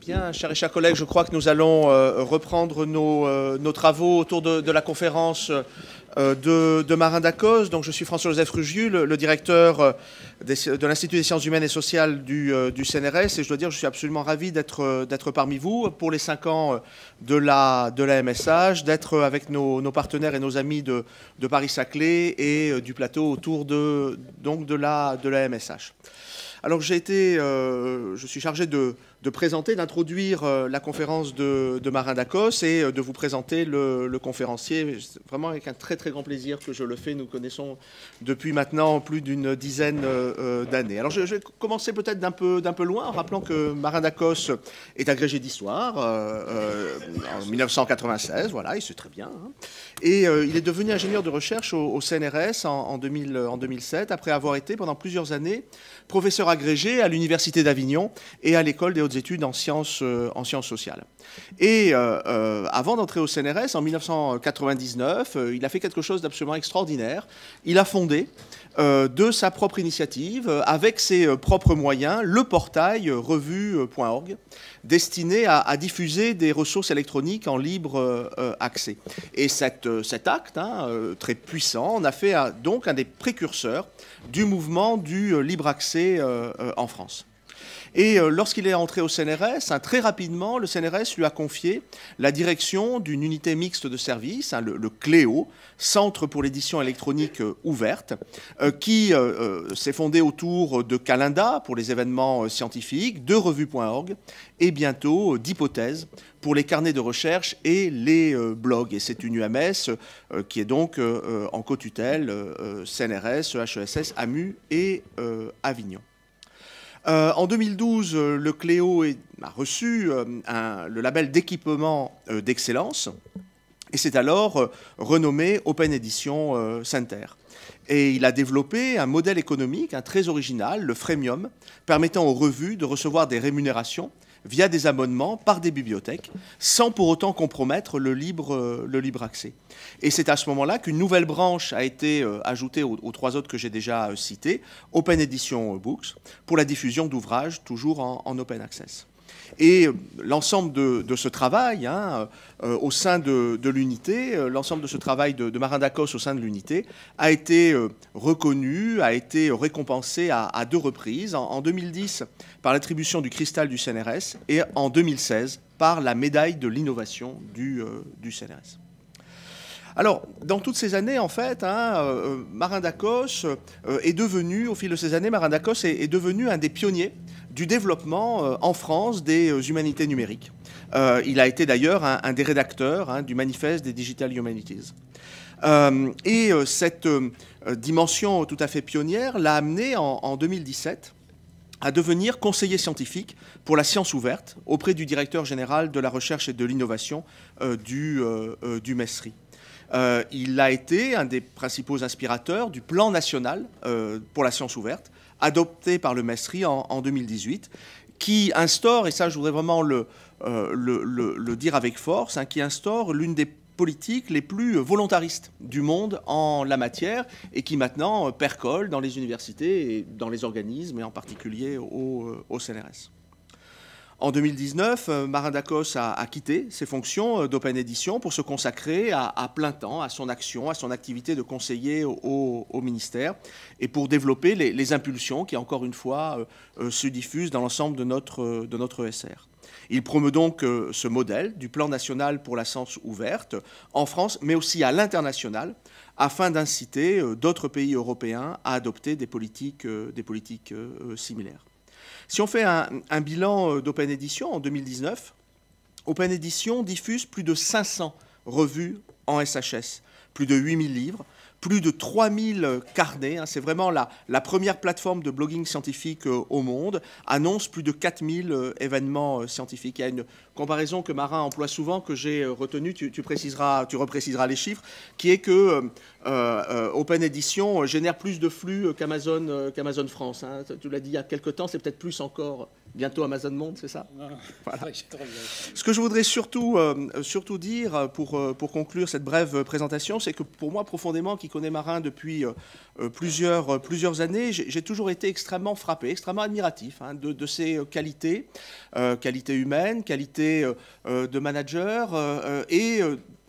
Bien, chers et chers collègues, je crois que nous allons euh, reprendre euh, nos, travaux autour de, la conférence euh, de, Marin d'Acos. Donc, je suis François-Joseph Rugiu, le, directeur de l'Institut des sciences humaines et sociales du, CNRS. Et je dois dire, je suis absolument ravi d'être parmi vous pour les cinq ans de la, MSH, d'être avec nos, partenaires et nos amis de, Paris-Saclay et du plateau autour de, donc de la MSH. Alors, j'ai été, je suis chargé de de présenter, d'introduire euh, la conférence de, Marin Dacos et euh, de vous présenter le, le conférencier. Vraiment avec un très très grand plaisir que je le fais. Nous connaissons depuis maintenant plus d'une dizaine euh, d'années. Alors je, vais commencer peut-être d'un peu, d'un peu loin en rappelant que Marin Dacos est agrégé d'histoire en 1996. Voilà, il sait très bien. Hein. Et il est devenu ingénieur de recherche au, CNRS en, en, 2000, en 2007 après avoir été pendant plusieurs années professeur agrégé à l'Université d'Avignon et à l'école des études en sciences, euh, en sciences sociales. Et euh, euh, avant d'entrer au CNRS, en 1999, il a fait quelque chose d'absolument extraordinaire. Il a fondé de sa propre initiative, avec ses propres moyens, le portail revue.org, destiné à, diffuser des ressources électroniques en libre accès. Et cet acte, hein, très puissant, en a fait donc un des précurseurs du mouvement du libre accès en France. Et euh, lorsqu'il est entré au CNRS, hein, très rapidement, le CNRS lui a confié la direction d'une unité mixte de services, hein, le, CLEO, Centre pour l'édition électronique euh, ouverte, euh, qui s'est fondée autour de Calenda pour les événements scientifiques, de Revues.org et bientôt d'hypothèses pour les carnets de recherche et les blogs. Et c'est une UMS qui est donc en co-tutelle CNRS, e HESS, AMU et Avignon. Euh, en 2012, euh, le Cléo a reçu euh, le label d'équipement d'excellence et c'est alors renommé Open Edition Center. Et il a développé un modèle économique un très original, le freemium, permettant aux revues de recevoir des rémunérations via des abonnements par des bibliothèques, sans pour autant compromettre le libre, euh, le libre accès. Et c'est à ce moment-là qu'une nouvelle branche a été euh, ajoutée aux, trois autres que j'ai déjà euh, citées, Open Edition Books, pour la diffusion d'ouvrages toujours en open access. Et hein, euh, euh, l'ensemble de, ce travail au sein de, l'unité, l'ensemble de ce travail de, Marin d'Acos au sein de l'unité a été euh, reconnu, a été récompensé à, deux reprises, en, 2010 par l'attribution du cristal du CNRS et en 2016 par la médaille de l'innovation du, CNRS. Alors, dans toutes ces années, en fait, hein, Marin Dacos est devenu, au fil de ces années, Marin Dacos est devenu un des pionniers du développement euh, en France des euh, humanités numériques. Euh, il a été d'ailleurs un, des rédacteurs hein, du manifeste des Digital Humanities. et cette dimension tout à fait pionnière l'a amené en, 2017 à devenir conseiller scientifique pour la science ouverte auprès du directeur général de la recherche et de l'innovation du, MESRI. il a été un des principaux inspirateurs du plan national pour la science ouverte, adopté par le MESRI en, 2018, qui instaure, et ça je voudrais vraiment le, euh, dire avec force, hein, qui instaure l'une des politiques les plus volontaristes du monde en la matière et qui maintenant euh, percole dans les universités et dans les organismes et en particulier au euh, CNRS. En 2019, euh, Marin Dacos a, quitté ses fonctions euh, d'Open Edition pour se consacrer à, plein temps à son action, à son activité de conseiller au, ministère et pour développer les, impulsions qui, encore une fois, euh, se diffusent dans l'ensemble de notre, de e Il promeut donc ce modèle du plan national pour la science ouverte en France, mais aussi à l'international, afin d'inciter d'autres pays européens à adopter des politiques similaires. Si on fait un, bilan euh, d'Open Edition en 2019, Open Edition diffuse plus de 500 revues en SHS, plus de 8000 livres, plus de 3000 carnets, hein. c'est vraiment la, la, première plateforme de blogging scientifique euh, au monde, annonce plus de 4000 euh, événements euh, scientifiques. Il y a une comparaison que Marin emploie souvent, que j'ai retenue, tu, préciseras, tu repréciseras les chiffres, qui est que Open Edition génère plus de flux qu'Amazon qu'Amazon France. Hein. Tu l'as dit il y a quelques temps, c'est peut-être plus encore. Bientôt Amazon Monde, c'est ça ah, voilà. Ce que je voudrais surtout, euh, surtout dire euh, pour, euh, pour conclure cette brève présentation, c'est que pour moi, profondément, qui connais Marin depuis plusieurs, plusieurs années, j'ai toujours été extrêmement frappé, extrêmement admiratif hein, de, ses qualités, qualités humaines, qualités de manager, et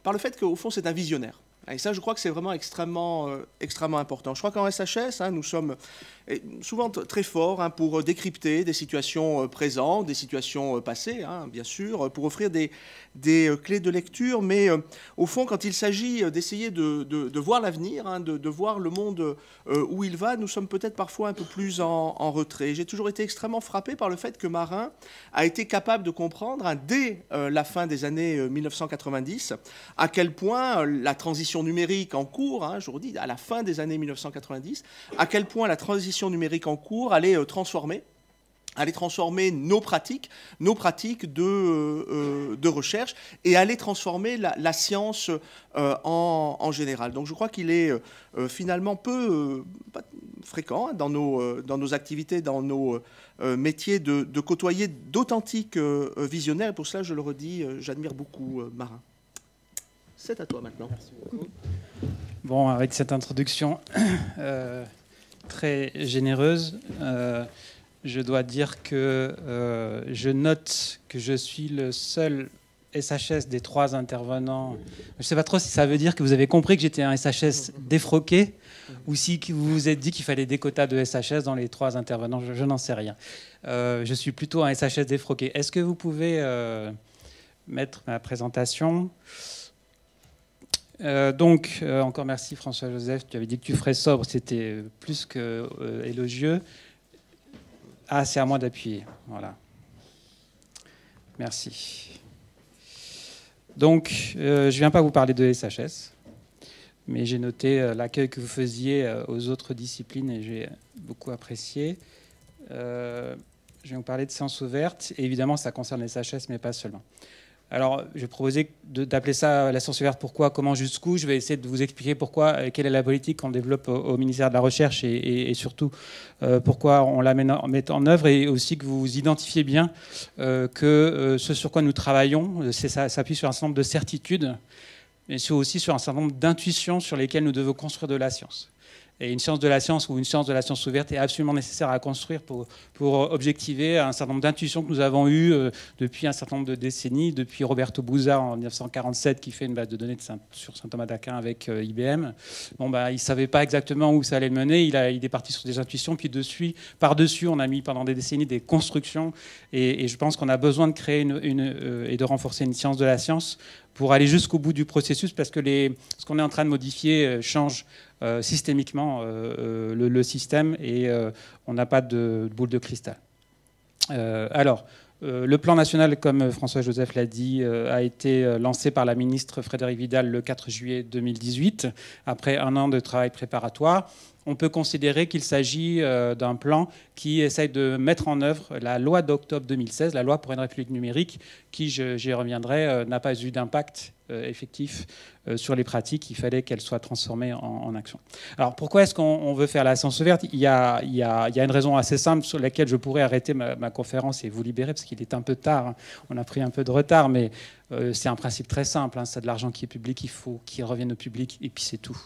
par le fait qu'au fond, c'est un visionnaire. Et ça, je crois que c'est vraiment extrêmement, extrêmement important. Je crois qu'en SHS, hein, nous sommes souvent très fort hein, pour euh, décrypter des situations euh, présentes, des situations euh, passées, hein, bien sûr, pour offrir des, des clés de lecture. Mais au fond, quand il s'agit d'essayer de, voir l'avenir, hein, de, voir le monde où il va, nous sommes peut-être parfois un peu plus en, retrait. J'ai toujours été extrêmement frappé par le fait que Marin a été capable de comprendre, dès la fin des années 1990, à quel point la transition numérique en cours, je vous dis, à la fin des années 1990, à quel point la transition numérique en cours aller euh, transformer aller transformer nos pratiques, nos pratiques de, euh, euh, de recherche et aller transformer la, science en, général. Donc je crois qu'il est finalement peu fréquent hein, dans, nos, dans nos activités, dans nos métiers de, côtoyer d'authentiques visionnaires. Et pour cela, je le redis, j'admire beaucoup Marin. C'est à toi maintenant. Merci beaucoup. Bon, avec cette introduction... très généreuse. Euh, je dois dire que euh, je note que je suis le seul SHS des trois intervenants. Je ne sais pas trop si ça veut dire que vous avez compris que j'étais un SHS défroqué ou si vous vous êtes dit qu'il fallait des quotas de SHS dans les trois intervenants. Je, n'en sais rien. Euh, je suis plutôt un SHS défroqué. Est-ce que vous pouvez mettre ma présentation euh, donc, euh, encore merci François-Joseph. Tu avais dit que tu ferais sobre, c'était plus que euh, élogieux. Ah, c'est à moi d'appuyer. Voilà. Merci. Donc, je ne viens pas vous parler de SHS, mais j'ai noté l'accueil que vous faisiez aux autres disciplines et j'ai beaucoup apprécié. je vais vous parler de sciences ouverte. Et évidemment, ça concerne les SHS, mais pas seulement. Alors, je vais proposer d'appeler ça la science verte. Pourquoi, comment, jusqu'où Je vais essayer de vous expliquer pourquoi, quelle est la politique qu'on développe au, ministère de la Recherche et, surtout euh, pourquoi on la met en, œuvre et aussi que vous identifiez bien euh, que euh, ce sur quoi nous travaillons, ça s'appuie sur un certain nombre de certitudes, mais aussi sur un certain nombre d'intuitions sur lesquelles nous devons construire de la science. Et une science de la science ou une science de la science ouverte est absolument nécessaire à construire pour, pour objectiver un certain nombre d'intuitions que nous avons eues euh, depuis un certain nombre de décennies, depuis Roberto Bouzard, en 1947 qui fait une base de données sur saint Thomas d'Aquin avec euh, IBM. Bon, bah, il ne savait pas exactement où ça allait le mener, il, a, il est parti sur des intuitions, puis dessus, par-dessus, on a mis pendant des décennies des constructions, et, je pense qu'on a besoin de créer une, une, euh, et de renforcer une science de la science pour aller jusqu'au bout du processus parce que ce qu'on est en train de modifier euh, change euh, systémiquement euh, le, système et on n'a pas de boule de cristal. alors, le plan national, comme François-Joseph l'a dit, a été lancé par la ministre frédéric Vidal le 4 juillet 2018, après un an de travail préparatoire on peut considérer qu'il s'agit euh, d'un plan qui essaye de mettre en œuvre la loi d'octobre 2016, la loi pour une république numérique, qui, j'y reviendrai, euh, n'a pas eu d'impact euh, effectif sur les pratiques. Il fallait qu'elle soit transformée en, action. Alors pourquoi est-ce qu'on veut faire la science ouverte il y, a, une raison assez simple sur laquelle je pourrais arrêter ma, ma conférence et vous libérer, parce qu'il est un peu tard. Hein. On a pris un peu de retard, mais c'est un principe très simple. Hein. C'est de l'argent qui est public, il faut qu'il revienne au public, et puis c'est tout.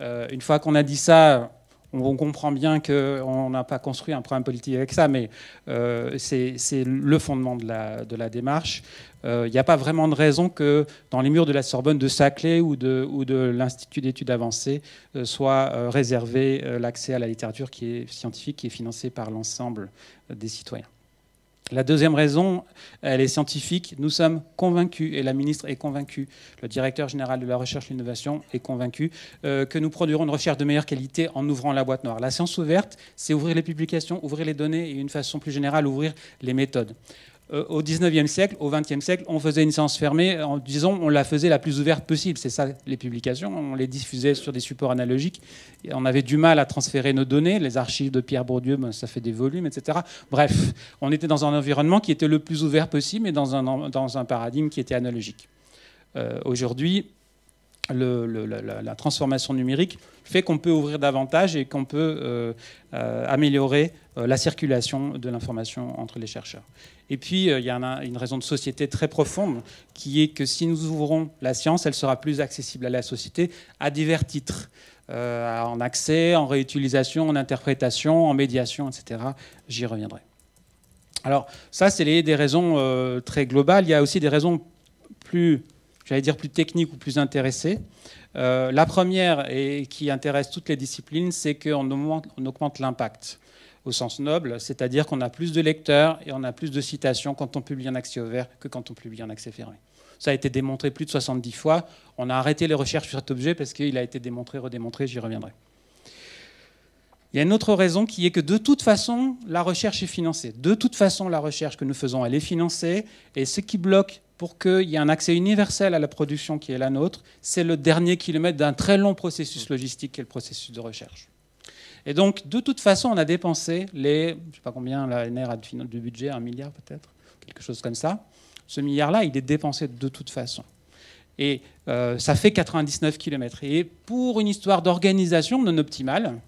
Euh, une fois qu'on a dit ça, on, comprend bien qu'on n'a pas construit un programme politique avec ça, mais euh, c'est le fondement de la, démarche. Il euh, n'y a pas vraiment de raison que dans les murs de la Sorbonne, de Saclay ou de, ou de l'Institut d'études avancées, soit réservé l'accès à la littérature qui est scientifique, qui est financée par l'ensemble des citoyens. La deuxième raison, elle est scientifique. Nous sommes convaincus, et la ministre est convaincue, le directeur général de la recherche et l'innovation est convaincu, euh, que nous produirons une recherche de meilleure qualité en ouvrant la boîte noire. La science ouverte, c'est ouvrir les publications, ouvrir les données et, une façon plus générale, ouvrir les méthodes. Euh, au 19e siècle, au 20e siècle, on faisait une séance fermée, en, disons, on la faisait la plus ouverte possible. C'est ça, les publications. On les diffusait sur des supports analogiques. on avait du mal à transférer nos données. Les archives de Pierre Bourdieu, ben, ça fait des volumes, etc. Bref, on était dans un environnement qui était le plus ouvert possible et dans un, dans un paradigme qui était analogique. Euh, aujourd'hui, la, transformation numérique fait qu'on peut ouvrir davantage et qu'on peut euh, améliorer la circulation de l'information entre les chercheurs. Et puis, euh, il y a une raison de société très profonde, qui est que si nous ouvrons la science, elle sera plus accessible à la société à divers titres. Euh, en accès, en réutilisation, en interprétation, en médiation, etc. J'y reviendrai. Alors ça, c'est des raisons euh, très globales. Il y a aussi des raisons plus, j'allais dire, plus techniques ou plus intéressées. la première, et qui intéresse toutes les disciplines, c'est qu'on augmente l'impact au sens noble, c'est-à-dire qu'on a plus de lecteurs et on a plus de citations quand on publie en accès ouvert que quand on publie en accès fermé. Ça a été démontré plus de 70 fois. On a arrêté les recherches sur cet objet parce qu'il a été démontré, redémontré, j'y reviendrai. Il y a une autre raison qui est que de toute façon, la recherche est financée. De toute façon, la recherche que nous faisons, elle est financée. Et ce qui bloque pour qu'il y ait un accès universel à la production qui est la nôtre, c'est le dernier kilomètre d'un très long processus logistique qui est le processus de recherche. Et donc, de toute façon, on a dépensé les, je ne sais pas combien, la NR a de budget, un milliard peut-être, quelque chose comme ça. Ce milliard-là, il est dépensé de toute façon. Et euh, ça fait 99 km. Et pour une histoire d'organisation non optimale,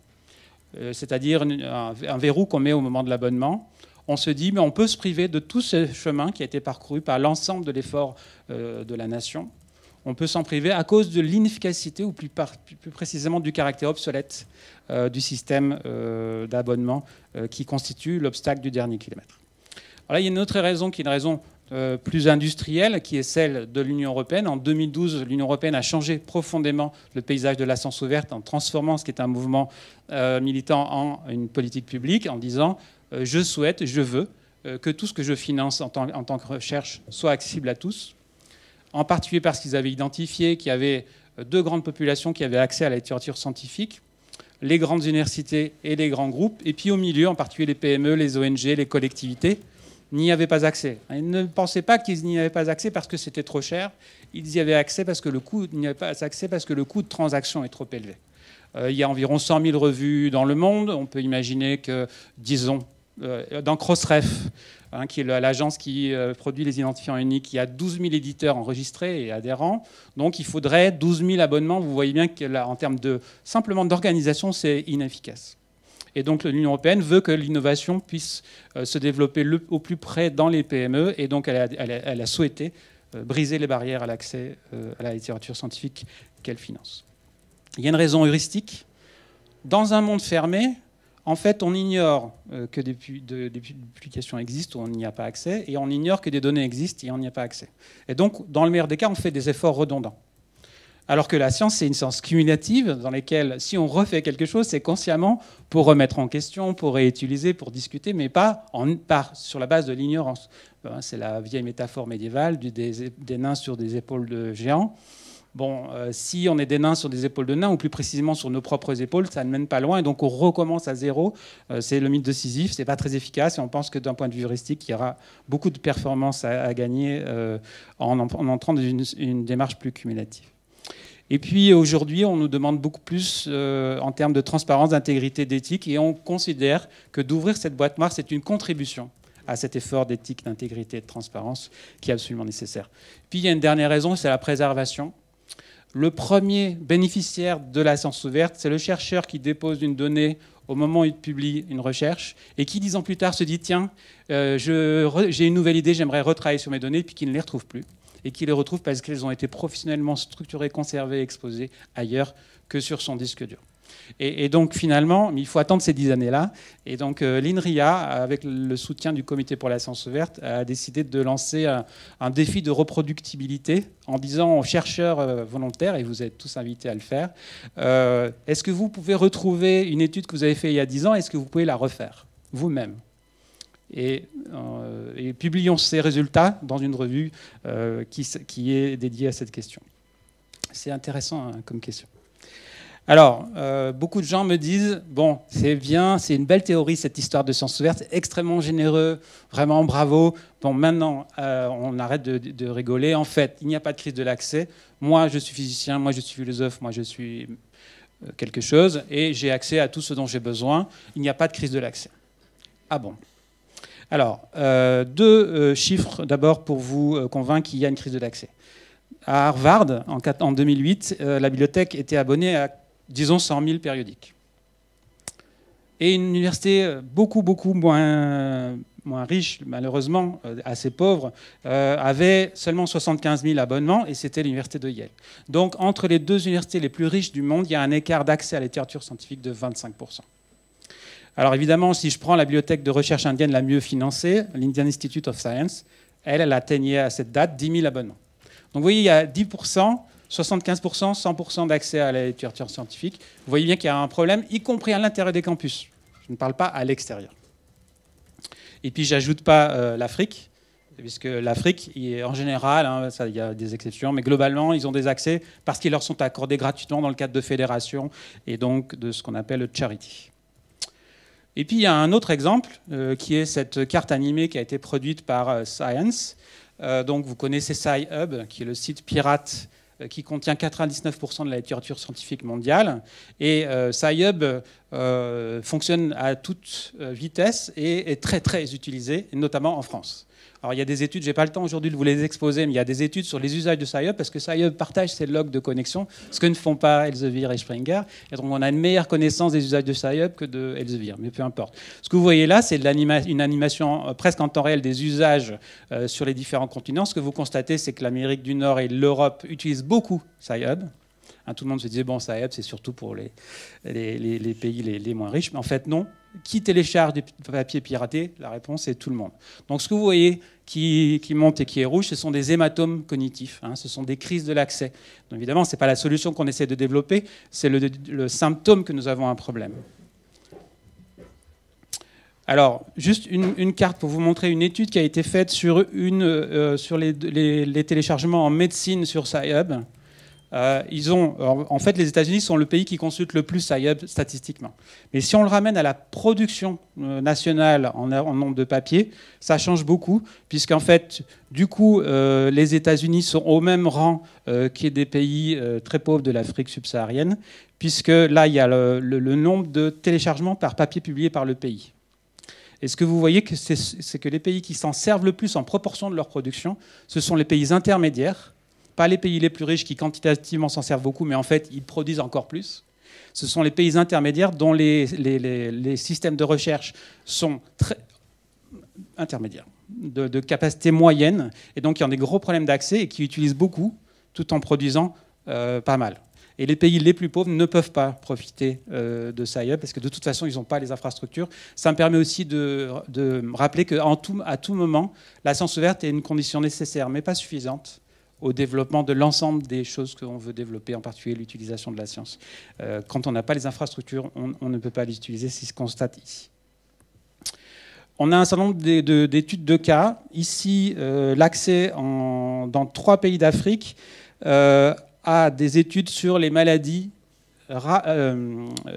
euh, c'est-à-dire un, verrou qu'on met au moment de l'abonnement, on se dit, mais on peut se priver de tout ce chemin qui a été parcouru par l'ensemble de l'effort euh, de la nation on peut s'en priver à cause de l'inefficacité, ou plus, précisément du caractère obsolète euh, du système euh, d'abonnement euh, qui constitue l'obstacle du dernier kilomètre. il y a une autre raison qui est une raison plus industrielle, qui est celle de l'Union européenne. En 2012, l'Union européenne a changé profondément le paysage de la science ouverte en transformant ce qui est un mouvement militant en une politique publique, en disant je souhaite, je veux que tout ce que je finance en tant que recherche soit accessible à tous, en particulier parce qu'ils avaient identifié qu'il y avait euh, deux grandes populations qui avaient accès à la littérature scientifique, les grandes universités et les grands groupes, et puis au milieu, en particulier les PME, les ONG, les collectivités, n'y avaient pas accès. Ils ne pensaient pas qu'ils n'y avaient pas accès parce que c'était trop cher, ils y avaient accès parce que le coût, n'y avait pas accès parce que le coût de transaction est trop élevé. Euh, il y a environ 100 000 revues dans le monde, on peut imaginer que, disons, euh, dans Crossref, hein, qui est l'agence qui euh, produit les identifiants uniques, y a 12 000 éditeurs enregistrés et adhérents. Donc il faudrait 12 000 abonnements. Vous voyez bien qu'en termes de simplement d'organisation, c'est inefficace. Et donc l'Union européenne veut que l'innovation puisse euh, se développer au plus près dans les PME. Et donc elle a souhaité briser les barrières à l'accès à la littérature scientifique qu'elle finance. Il y a une raison heuristique. Dans un monde fermé, en fait, on ignore euh, que des, publications existent, on n'y a pas accès, et on ignore que des données existent et on n'y a pas accès. Et donc, dans le meilleur des cas, on fait des efforts redondants. Alors que la science, c'est une science cumulative dans laquelle, si on refait quelque chose, c'est consciemment pour remettre en question, pour réutiliser, pour discuter, mais pas, sur la base de l'ignorance. Ben, c'est la vieille métaphore médiévale des, nains sur des épaules de géants. Bon, euh, si on est des nains sur des épaules de nains, ou plus précisément sur nos propres épaules, ça ne mène pas loin, et donc on recommence à zéro. Euh, c'est le mythe de Sisyphe, c'est pas très efficace, et on pense que d'un point de vue heuristique, il y aura beaucoup de performances à, gagner euh, en, entrant dans une, démarche plus cumulative. Et puis aujourd'hui, on nous demande beaucoup plus en termes de transparence, d'intégrité, d'éthique, et on considère que d'ouvrir cette boîte noire, c'est une contribution à cet effort d'éthique, d'intégrité et de transparence qui est absolument nécessaire. Puis il y a une dernière raison, c'est la préservation le premier bénéficiaire de la science ouverte, c'est le chercheur qui dépose une donnée au moment où il publie une recherche et qui, dix ans plus tard, se dit Tiens, euh, j'ai une nouvelle idée, j'aimerais retravailler sur mes données, puis qui ne les retrouve plus. Et qui les retrouve parce qu'elles ont été professionnellement structurées, conservées, exposées ailleurs que sur son disque dur. Et, donc finalement, il faut attendre ces dix années-là. Et donc euh, l'INRIA, avec le soutien du Comité pour la science verte, a décidé de lancer un, défi de reproductibilité en disant aux chercheurs euh, volontaires, et vous êtes tous invités à le faire, euh, est-ce que vous pouvez retrouver une étude que vous avez faite il y a dix ans, est-ce que vous pouvez la refaire vous-même et, publions ces résultats dans une revue qui, qui, est dédiée à cette question. C'est intéressant hein, comme question. Alors, euh, beaucoup de gens me disent, bon, c'est bien, c'est une belle théorie cette histoire de sciences ouvertes, extrêmement généreux, vraiment bravo. Bon, maintenant, euh, on arrête de, rigoler. En fait, il n'y a pas de crise de l'accès. Moi, je suis physicien, moi, je suis philosophe, moi, je suis euh, quelque chose, et j'ai accès à tout ce dont j'ai besoin. Il n'y a pas de crise de l'accès. Ah bon Alors, deux chiffres d'abord pour vous convaincre qu'il y a une crise de l'accès. À Harvard, en 2008, la bibliothèque était abonnée à disons 100 000 périodiques. Et une université euh, beaucoup, beaucoup moins, moins riche, malheureusement, euh, assez pauvre, euh, avait seulement 75 000 abonnements et c'était l'université de Yale. Donc entre les deux universités les plus riches du monde, il y a un écart d'accès à la littérature scientifique de 25 alors évidemment, si je prends la bibliothèque de recherche indienne la mieux financée, l'Indian Institute of Science, elle, elle atteignait à cette date 10 000 abonnements. Donc vous voyez, il y a 10 75%, 100% d'accès à la littérature scientifique. Vous voyez bien qu'il y a un problème, y compris à l'intérieur des campus. Je ne parle pas à l'extérieur. Et puis, j'ajoute pas euh, l'Afrique, puisque l'Afrique, en général, hein, il y a des exceptions, mais globalement, ils ont des accès parce qu'ils leur sont accordés gratuitement dans le cadre de fédérations et donc de ce qu'on appelle le charity. Et puis il y a un autre exemple euh, qui est cette carte animée qui a été produite par euh, Science. donc vous connaissez SciHub, qui est le site pirate euh, qui contient 99% de la littérature scientifique mondiale. Et euh, SciHub euh, fonctionne à toute vitesse et est très très utilisé, notamment en France. Alors il y a des études, j'ai pas le temps aujourd'hui de vous les exposer, mais il y a des études sur les usages de SciHub parce que SciHub partage ses logs de connexion, ce que ne font pas Elsevier et Springer. Et donc on a une meilleure connaissance des usages de SciHub que de Elsevier, mais peu importe. Ce que vous voyez là, c'est une animation euh, presque en temps réel des usages euh, sur les différents continents. Ce que vous constatez, c'est que l'Amérique du Nord et l'Europe utilisent beaucoup SciHub. Hein, tout le monde se disait, bon, ça c'est surtout pour les, les, pays les, moins riches. Mais en fait, non. Qui télécharge des papiers piratés La réponse est tout le monde. Donc ce que vous voyez qui, monte et qui est rouge, ce sont des hématomes cognitifs. Hein. ce sont des crises de l'accès. Donc évidemment, ce n'est pas la solution qu'on essaie de développer, c'est le, symptôme que nous avons un problème. Alors, juste une, carte pour vous montrer une étude qui a été faite sur, une, euh, sur les, téléchargements en médecine sur SciHub. Euh, ils ont, en fait, les États-Unis sont le pays qui consulte le plus sci statistiquement. Mais si on le ramène à la production euh, nationale en, nombre de papiers, ça change beaucoup, puisqu'en fait, du coup, euh, les États-Unis sont au même rang que des pays très pauvres de l'Afrique subsaharienne, puisque là, il y a le, le nombre de téléchargements par papier publié par le pays. Et ce que vous voyez, c'est que les pays qui s'en servent le plus en proportion de leur production, ce sont les pays intermédiaires, pas les pays les plus riches qui quantitativement s'en servent beaucoup, mais en fait, ils produisent encore plus. Ce sont les pays intermédiaires dont les, systèmes de recherche sont très intermédiaires, de, capacité moyenne, et donc qui ont des gros problèmes d'accès et qui utilisent beaucoup tout en produisant euh, pas mal. Et les pays les plus pauvres ne peuvent pas profiter euh, de ça parce que de toute façon, ils n'ont pas les infrastructures. Ça me permet aussi de, rappeler qu'à tout, à tout moment, la science ouverte est une condition nécessaire, mais pas suffisante, au développement de l'ensemble des choses que qu'on veut développer, en particulier l'utilisation de la science. Euh, quand on n'a pas les infrastructures, on, ne peut pas les utiliser, c'est ce qu'on constate ici. On a un certain nombre d'études de cas. Ici, euh, l'accès dans trois pays d'Afrique euh, à des études sur les maladies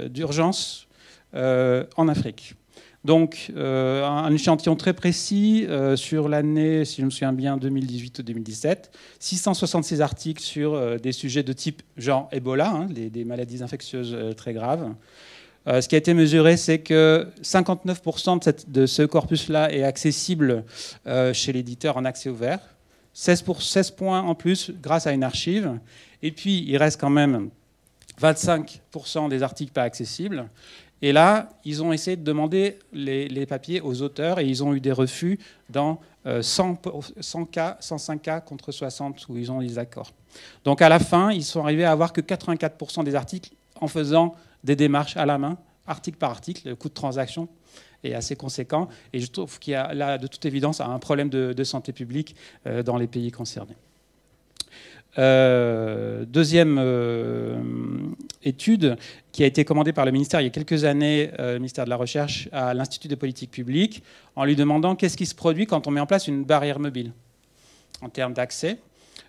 d'urgence en Afrique. Donc, euh, un échantillon très précis euh, sur l'année, si je me souviens bien, 2018 ou 2017. 666 articles sur euh, des sujets de type genre Ebola, hein, des, maladies infectieuses très graves. ce qui a été mesuré, c'est que 59% de, ce corpus-là est accessible chez l'éditeur en accès ouvert. 16 points en plus grâce à une archive. Et puis, il reste quand même 25% des articles pas accessibles. Et là, ils ont essayé de demander les, papiers aux auteurs et ils ont eu des refus dans 100, euh, cas, 105 cas contre 60 où ils ont des accords. Donc à la fin, ils sont arrivés à avoir que 84% des articles en faisant des démarches à la main, article par article, le coût de transaction est assez conséquent. Et je trouve qu'il y a là, de toute évidence, un problème de, santé publique euh, dans les pays concernés. Euh, deuxième euh, étude qui a été commandée par le ministère il y a quelques années, euh, le ministère de la Recherche, à l'Institut de politique publique, en lui demandant qu'est-ce qui se produit quand on met en place une barrière mobile en termes d'accès.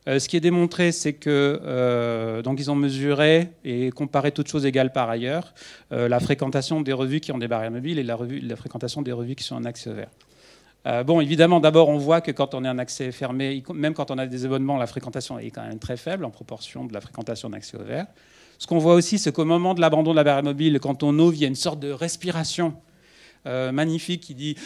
ce qui est démontré, c'est que donc ils ont mesuré et comparé toutes choses égales par ailleurs la fréquentation des revues qui ont des barrières mobiles et la, la fréquentation des revues qui sont en accès vert. Euh, bon, évidemment, d'abord, on voit que quand on est un accès fermé, même quand on a des abonnements, la fréquentation est quand même très faible en proportion de la fréquentation d'accès ouvert. Ce qu'on voit aussi, c'est qu'au moment de l'abandon de la barrière mobile, quand on ouvre, il y a une sorte de respiration euh, magnifique qui dit,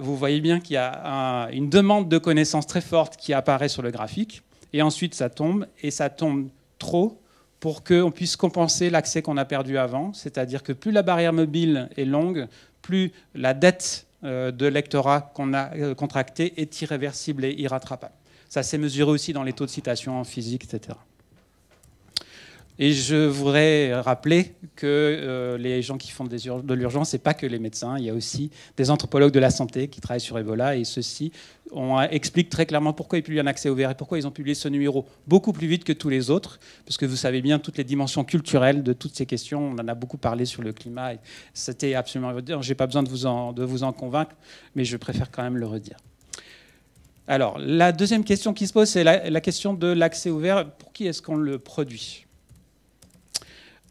vous voyez bien qu'il y a une demande de connaissances très forte qui apparaît sur le graphique, et ensuite ça tombe, et ça tombe trop pour qu'on puisse compenser l'accès qu'on a perdu avant, c'est-à-dire que plus la barrière mobile est longue, plus la dette euh, de lectorat qu'on a euh, contracté est irréversible et irrattrapable. Ça s'est mesuré aussi dans les taux de citation en physique, etc. Et je voudrais rappeler que euh, les gens qui font de l'urgence, ce n'est pas que les médecins, il y a aussi des anthropologues de la santé qui travaillent sur Ebola, et ceux-ci euh, expliquent très clairement pourquoi ils publient un accès ouvert et pourquoi ils ont publié ce numéro beaucoup plus vite que tous les autres, parce que vous savez bien toutes les dimensions culturelles de toutes ces questions, on en a beaucoup parlé sur le climat, et c'était absolument... Je n'ai pas besoin de vous, en, convaincre, mais je préfère quand même le redire. Alors, la deuxième question qui se pose, c'est la question de l'accès ouvert, pour qui est-ce qu'on le produit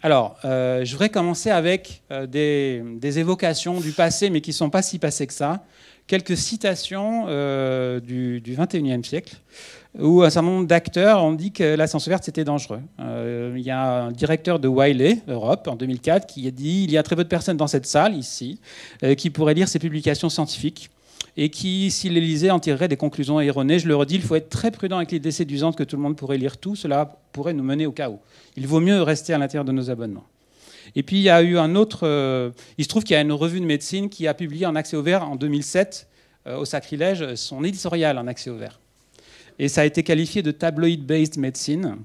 alors, euh, je voudrais commencer avec euh, des, évocations du passé, mais qui ne sont pas si passées que ça. Quelques citations euh, du, du, 21e siècle, où un certain nombre d'acteurs ont dit que la science verte, c'était dangereux. Il y a un directeur de Wiley, Europe, en 2004, qui a dit « Il y a très peu de personnes dans cette salle, ici, qui pourraient lire ces publications scientifiques et qui, si les en tirerait des conclusions erronées. Je le redis, il faut être très prudent avec les séduisante que tout le monde pourrait lire tout, cela pourrait nous mener au chaos. Il vaut mieux rester à l'intérieur de nos abonnements. Et puis il y a eu un autre, euh, il se trouve qu'il y a une revue de médecine qui a publié en accès ouvert en 2007, au sacrilège, son éditorial en accès ouvert. Et ça a été qualifié de tabloid-based medicine.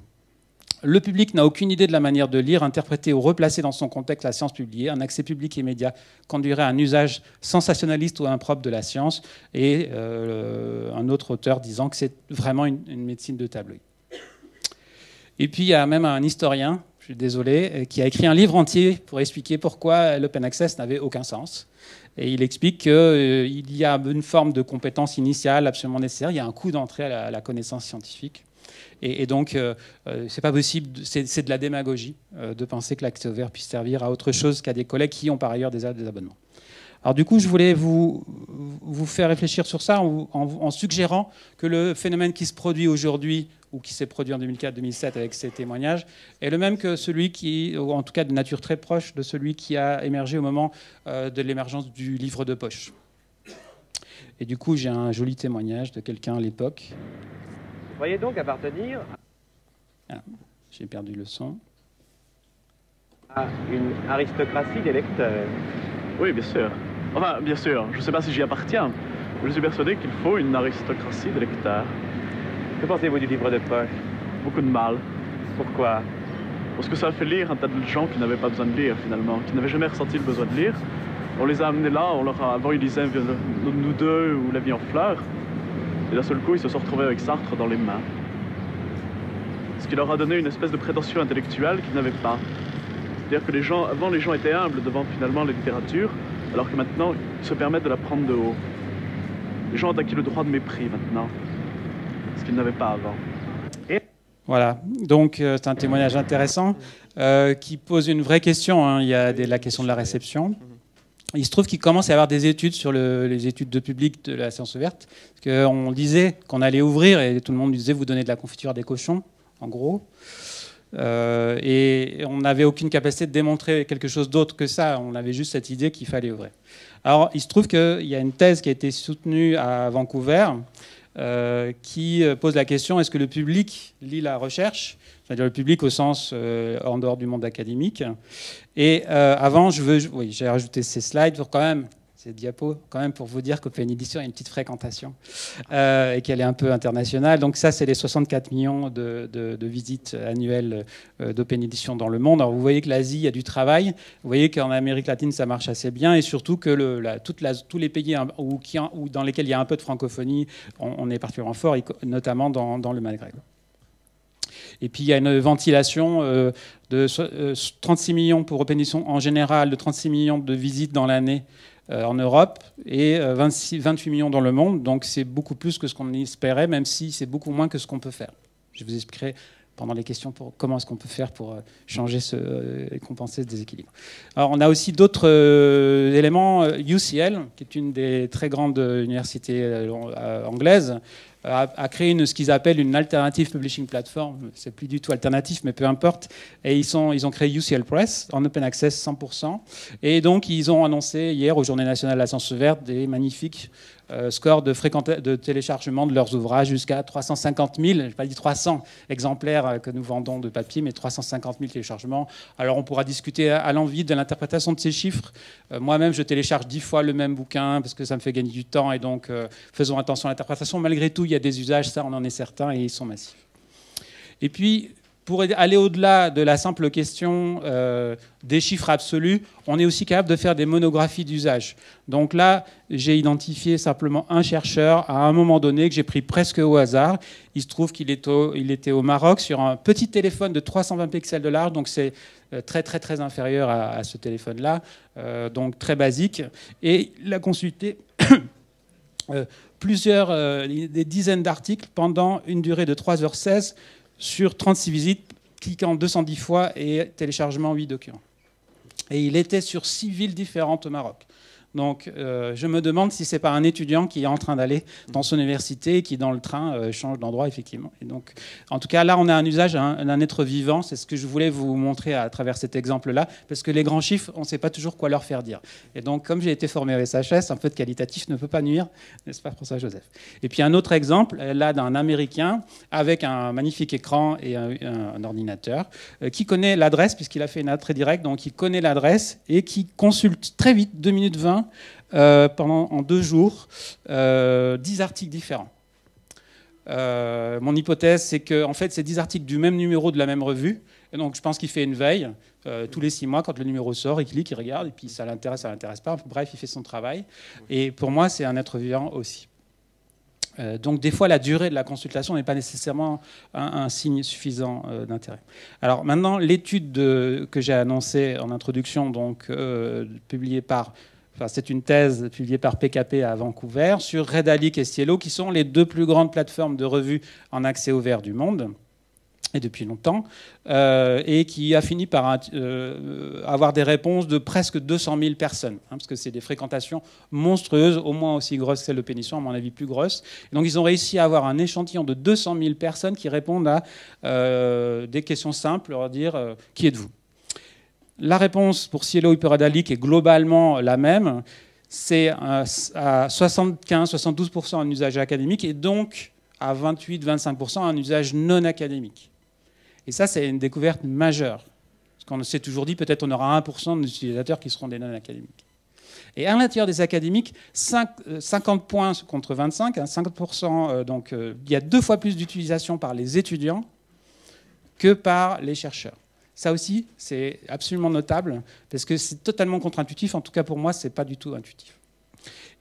Le public n'a aucune idée de la manière de lire, interpréter ou replacer dans son contexte la science publiée. Un accès public immédiat conduirait à un usage sensationnaliste ou impropre de la science. Et euh, un autre auteur disant que c'est vraiment une, médecine de tabloïd. Et puis il y a même un historien, je suis désolé, euh, qui a écrit un livre entier pour expliquer pourquoi l'open access n'avait aucun sens. Et il explique qu'il euh, y a une forme de compétence initiale absolument nécessaire, il y a un coût d'entrée à la connaissance scientifique. Et, donc, euh, euh, c'est pas possible, c'est de la démagogie euh, de penser que l'accès au vert puisse servir à autre chose qu'à des collègues qui ont par ailleurs des, des, abonnements. Alors du coup, je voulais vous, vous faire réfléchir sur ça en, en, suggérant que le phénomène qui se produit aujourd'hui ou qui s'est produit en 2004-2007 avec ces témoignages, est le même que celui qui, ou en tout cas de nature très proche de celui qui a émergé au moment de l'émergence du livre de poche. Et du coup, j'ai un joli témoignage de quelqu'un à l'époque croyez donc appartenir ah, J'ai perdu le son. À ah, une aristocratie d'électeurs. Oui, bien sûr. Enfin, bien sûr, je ne sais pas si j'y appartiens. Je suis persuadé qu'il faut une aristocratie d'électeurs. Que pensez-vous du livre de Beaucoup de mal. Pourquoi Parce que ça a fait lire un tas de gens qui n'avaient pas besoin de lire, finalement, qui n'avaient jamais ressenti le besoin de lire. On les a amenés là, on leur a... Avant, ils lisaient Nous deux ou La vie en fleurs. Et d'un seul coup, ils se sont retrouvés avec Sartre dans les mains. Ce qui leur a donné une espèce de prétention intellectuelle qu'ils n'avaient pas. C'est-à-dire que les gens, avant, les gens étaient humbles devant finalement la littérature, alors que maintenant, ils se permettent de la prendre de haut. Les gens ont acquis le droit de mépris maintenant, ce qu'ils n'avaient pas avant. Et... Voilà, donc euh, c'est un témoignage intéressant euh, qui pose une vraie question. Hein. Il y a la question de la réception il se trouve qu'il commence à y avoir des études sur les études de public de la science ouverte, Parce qu'on disait qu'on allait ouvrir et tout le monde disait vous donnez de la confiture des cochons, en gros. Euh, et on n'avait aucune capacité de démontrer quelque chose d'autre que ça. On avait juste cette idée qu'il fallait ouvrir. Alors, il se trouve qu'il y a une thèse qui a été soutenue à Vancouver euh, qui euh, pose la question est-ce que le public lit la recherche C'est-à-dire le public au sens euh, en dehors du monde académique. Et avant, je veux, oui, j'ai rajouté ces slides pour quand même cette diapo, quand même pour vous dire qu'Open Edition a une petite fréquentation euh, et qu'elle est un peu internationale. Donc ça, c'est les 64 millions de, visites annuelles euh, d'Open Edition dans le monde. Alors vous voyez que l'Asie, il y a du travail. Vous voyez qu'en Amérique latine, ça marche assez bien et surtout que tous les pays hein, dans lesquels il y a un peu de francophonie, on, est particulièrement fort, notamment dans, le Maghreb. Et puis il y a une ventilation euh, de 36 millions pour Open Edition en général, de 36 millions de visites dans l'année euh, en Europe et 28 euh, millions dans le monde. Donc c'est beaucoup plus que ce qu'on espérait, même si c'est beaucoup moins que ce qu'on peut faire. Je vous expliquerai pendant les questions comment est-ce qu'on peut faire pour euh, changer ce, et compenser ce déséquilibre. Alors on a aussi d'autres éléments. UCL, qui est une des très grandes universités anglaises, a, euh, créé une, ce qu'ils appellent une alternative publishing platform. C'est plus du tout alternatif, mais peu importe. Et ils, sont, ils ont créé UCL Press en open access 100%. Et donc, ils ont annoncé hier aux Journées nationales de la science verte des magnifiques euh, score de, de, téléchargement de leurs ouvrages jusqu'à 350 000, je n'ai pas dit 300 exemplaires euh, que nous vendons de papier, mais 350 000 téléchargements. Alors on pourra discuter à, l'envie de l'interprétation de ces chiffres. Euh, moi-même, je télécharge dix fois le même bouquin parce que ça me fait gagner du temps et donc faisons attention à l'interprétation. Malgré tout, il y a des usages, ça on en est certain, et ils sont massifs. Et puis, pour aller au-delà de la simple question euh, des chiffres absolus, on est aussi capable de faire des monographies d'usage. Donc là, j'ai identifié simplement un chercheur à un moment donné que j'ai pris presque au hasard. Il se trouve qu'il était au Maroc sur un petit téléphone de 320 pixels de large, donc c'est euh, très très très inférieur à, ce téléphone-là, euh, donc très basique. Et il a consulté plusieurs, des dizaines d'articles pendant une durée de 3h16 sur 36 visites, cliquant 210 fois et téléchargement 8 documents. Et il était sur 6 villes différentes au Maroc. Donc euh, je me demande si c'est pas un étudiant qui est en train d'aller dans son université et qui dans le train euh, change d'endroit effectivement. Et donc en tout cas là on a un usage hein, d'un être vivant, c'est ce que je voulais vous montrer à travers cet exemple là parce que les grands chiffres on ne sait pas toujours quoi leur faire dire. Et donc comme j'ai été formé au SHS, un peu de qualitatif ne peut pas nuire, n'est-ce pas François Joseph. Et puis un autre exemple euh, là d'un américain avec un magnifique écran et un, ordinateur qui connaît l'adresse puisqu'il a fait une très directe donc il connaît l'adresse et qui consulte très vite 2 minutes 20 euh, pendant, en deux jours, euh, dix articles différents. Euh, mon hypothèse, c'est que fait, c'est dix articles du même numéro de la même revue. Et donc, je pense qu'il fait une veille tous les six mois quand le numéro sort. Il clique, il regarde, et puis ça l'intéresse, ça l'intéresse pas. Bref, il fait son travail. Et pour moi, c'est un être vivant aussi. donc des fois, la durée de la consultation n'est pas nécessairement un, signe suffisant d'intérêt. Alors maintenant, l'étude que j'ai annoncée en introduction, donc publiée par c'est une thèse publiée par PKP à Vancouver sur Redalic et Cielo, qui sont les deux plus grandes plateformes de revues en accès ouvert du monde et depuis longtemps, euh, et qui a fini par euh, avoir des réponses de presque 200 000 personnes, hein, parce que c'est des fréquentations monstrueuses, au moins aussi grosses que celles de Pénisson, à mon avis plus grosses. donc ils ont réussi à avoir un échantillon de 200 000 personnes qui répondent à euh, des questions simples, leur dire qui êtes-vous la réponse pour Cielo hyperadalique est globalement la même. C'est à 75-72% un usage académique et donc à 28-25% un usage non académique. Et ça, c'est une découverte majeure. Parce qu'on s'est toujours dit, peut-être on aura 1% utilisateurs qui seront des non académiques. Et à l'intérieur des académiques, 50 euh, points contre 25, 50%, hein, euh, donc euh, il y a deux fois plus d'utilisation par les étudiants que par les chercheurs. Ça aussi, c'est absolument notable, parce que c'est totalement contre-intuitif. En tout cas, pour moi, ce n'est pas du tout intuitif.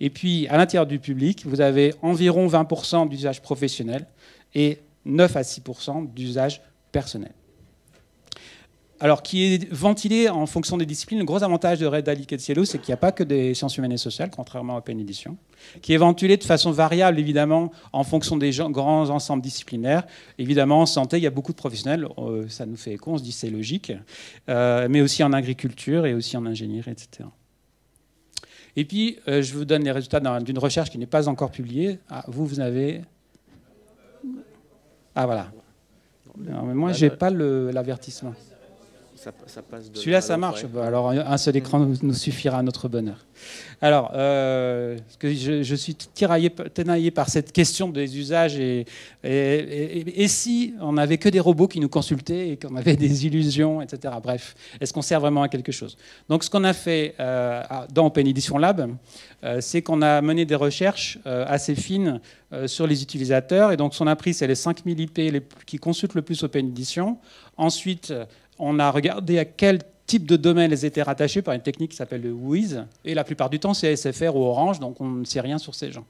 Et puis, à l'intérieur du public, vous avez environ 20% d'usage professionnel et 9 à 6% d'usage personnel alors qui est ventilé en fonction des disciplines. Le gros avantage de Red de Cielo, c'est qu'il n'y a pas que des sciences humaines et sociales, contrairement à Open Edition, qui est ventilé de façon variable, évidemment, en fonction des grands ensembles disciplinaires. Évidemment, en santé, il y a beaucoup de professionnels, euh, ça nous fait écho, on se dit c'est logique, euh, mais aussi en agriculture et aussi en ingénierie, etc. Et puis, euh, je vous donne les résultats d'une recherche qui n'est pas encore publiée. Ah, vous, vous avez... Ah voilà. Moi, je bah, moi, j'ai bah, pas l'avertissement passe Celui-là, ça marche. Bah, alors, un seul écran nous suffira à notre bonheur. Alors, euh, je, suis tiraillé, par cette question des usages. Et, et, et, si on n'avait que des robots qui nous consultaient et qu'on avait des illusions, etc. Bref, est-ce qu'on sert vraiment à quelque chose Donc, ce qu'on a fait euh, dans Open Edition Lab, euh, c'est qu'on a mené des recherches assez fines sur les utilisateurs. Et donc, ce qu'on a pris, c'est les 5000 IP les, qui consultent le plus Open Edition. Ensuite, on a regardé à quel type de domaine elles étaient rattachées par une technique qui s'appelle le WIS, et la plupart du temps c'est SFR ou Orange, donc on ne sait rien sur ces gens.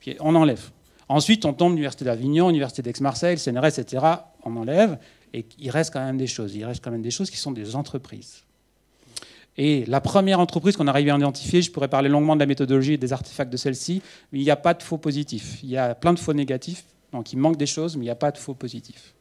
Puis on enlève. Ensuite, on tombe l'Université d'Avignon, l'Université d'Aix-Marseille, CNRS, etc. On enlève, et il reste quand même des choses. Il reste quand même des choses qui sont des entreprises. Et la première entreprise qu'on arrive à identifier, je pourrais parler longuement de la méthodologie et des artefacts de celle-ci, mais il n'y a pas de faux positifs. Il y a plein de faux négatifs, donc il manque des choses, mais il n'y a pas de faux positifs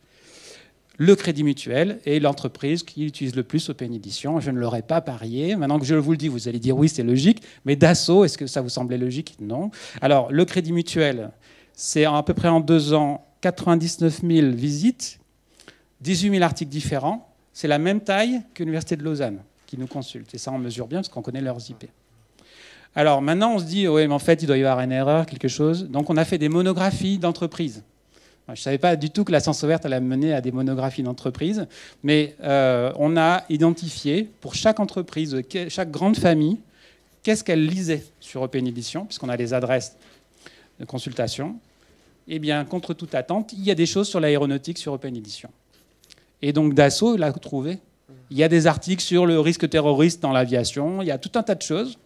le crédit mutuel est l'entreprise qui utilise le plus Open Edition. Je ne l'aurais pas parié. Maintenant que je vous le dis, vous allez dire oui, c'est logique. Mais Dassault, est-ce que ça vous semblait logique Non. Alors, le crédit mutuel, c'est à peu près en deux ans 99 000 visites, 18 000 articles différents. C'est la même taille que l'Université de Lausanne qui nous consulte. Et ça, on mesure bien parce qu'on connaît leurs IP. Alors maintenant, on se dit, oui, mais en fait, il doit y avoir une erreur, quelque chose. Donc, on a fait des monographies d'entreprises. Je ne savais pas du tout que la science ouverte allait mener à des monographies d'entreprise, mais euh, on a identifié pour chaque entreprise, chaque grande famille, qu'est-ce qu'elle lisait sur Open Edition, puisqu'on a les adresses de consultation. Eh bien, contre toute attente, il y a des choses sur l'aéronautique sur Open Edition. Et donc Dassault l'a trouvé. Il y a des articles sur le risque terroriste dans l'aviation, il y a tout un tas de choses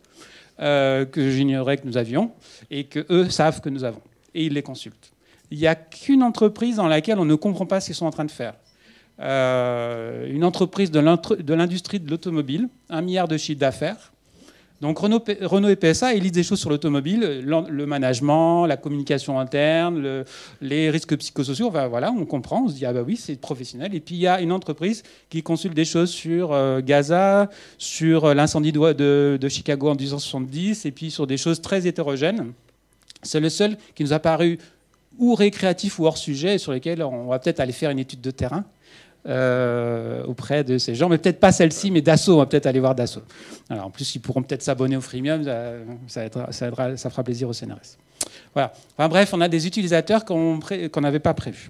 euh, que j'ignorais que nous avions et que eux savent que nous avons. Et ils les consultent il n'y a qu'une entreprise dans laquelle on ne comprend pas ce qu'ils sont en train de faire. Euh, une entreprise de l'industrie de l'automobile, un milliard de chiffres d'affaires. Donc Renault, Renault, et PSA, ils lisent des choses sur l'automobile, le management, la communication interne, les risques psychosociaux. voilà, on comprend, on se dit ah bah oui, c'est professionnel. Et puis il y a une entreprise qui consulte des choses sur euh, Gaza, sur euh, l'incendie de, de, de, Chicago en 1970, et puis sur des choses très hétérogènes. C'est le seul qui nous a paru ou récréatifs ou hors sujet, sur lesquels on va peut-être aller faire une étude de terrain. Euh, auprès de ces gens, mais peut-être pas celle-ci, mais Dassault, on va peut-être aller voir Dassault. Alors, en plus, ils pourront peut-être s'abonner au freemium, ça, ça, fera plaisir au CNRS. Voilà. Enfin bref, on a des utilisateurs qu'on n'avait pas prévus.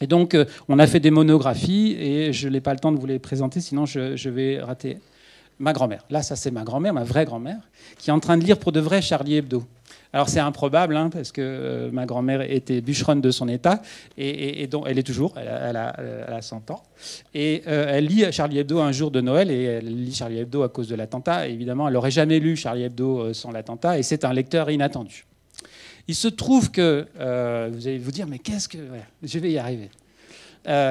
Et donc, euh, on a fait des monographies, et je n'ai pas le temps de vous les présenter, sinon je, je vais rater ma grand-mère. Là, ça c'est ma grand-mère, ma vraie grand-mère, qui est en train de lire pour de vrai Charlie Hebdo. Alors c'est improbable, hein, parce que euh, ma grand-mère était bûcheronne de son état, et, elle est toujours, elle, a, 100 ans. Et euh, elle lit Charlie Hebdo un jour de Noël, et elle lit Charlie Hebdo à cause de l'attentat. Évidemment, elle n'aurait jamais lu Charlie Hebdo euh, sans l'attentat, et c'est un lecteur inattendu. Il se trouve que, vous allez vous dire, mais qu'est-ce que... je vais y arriver.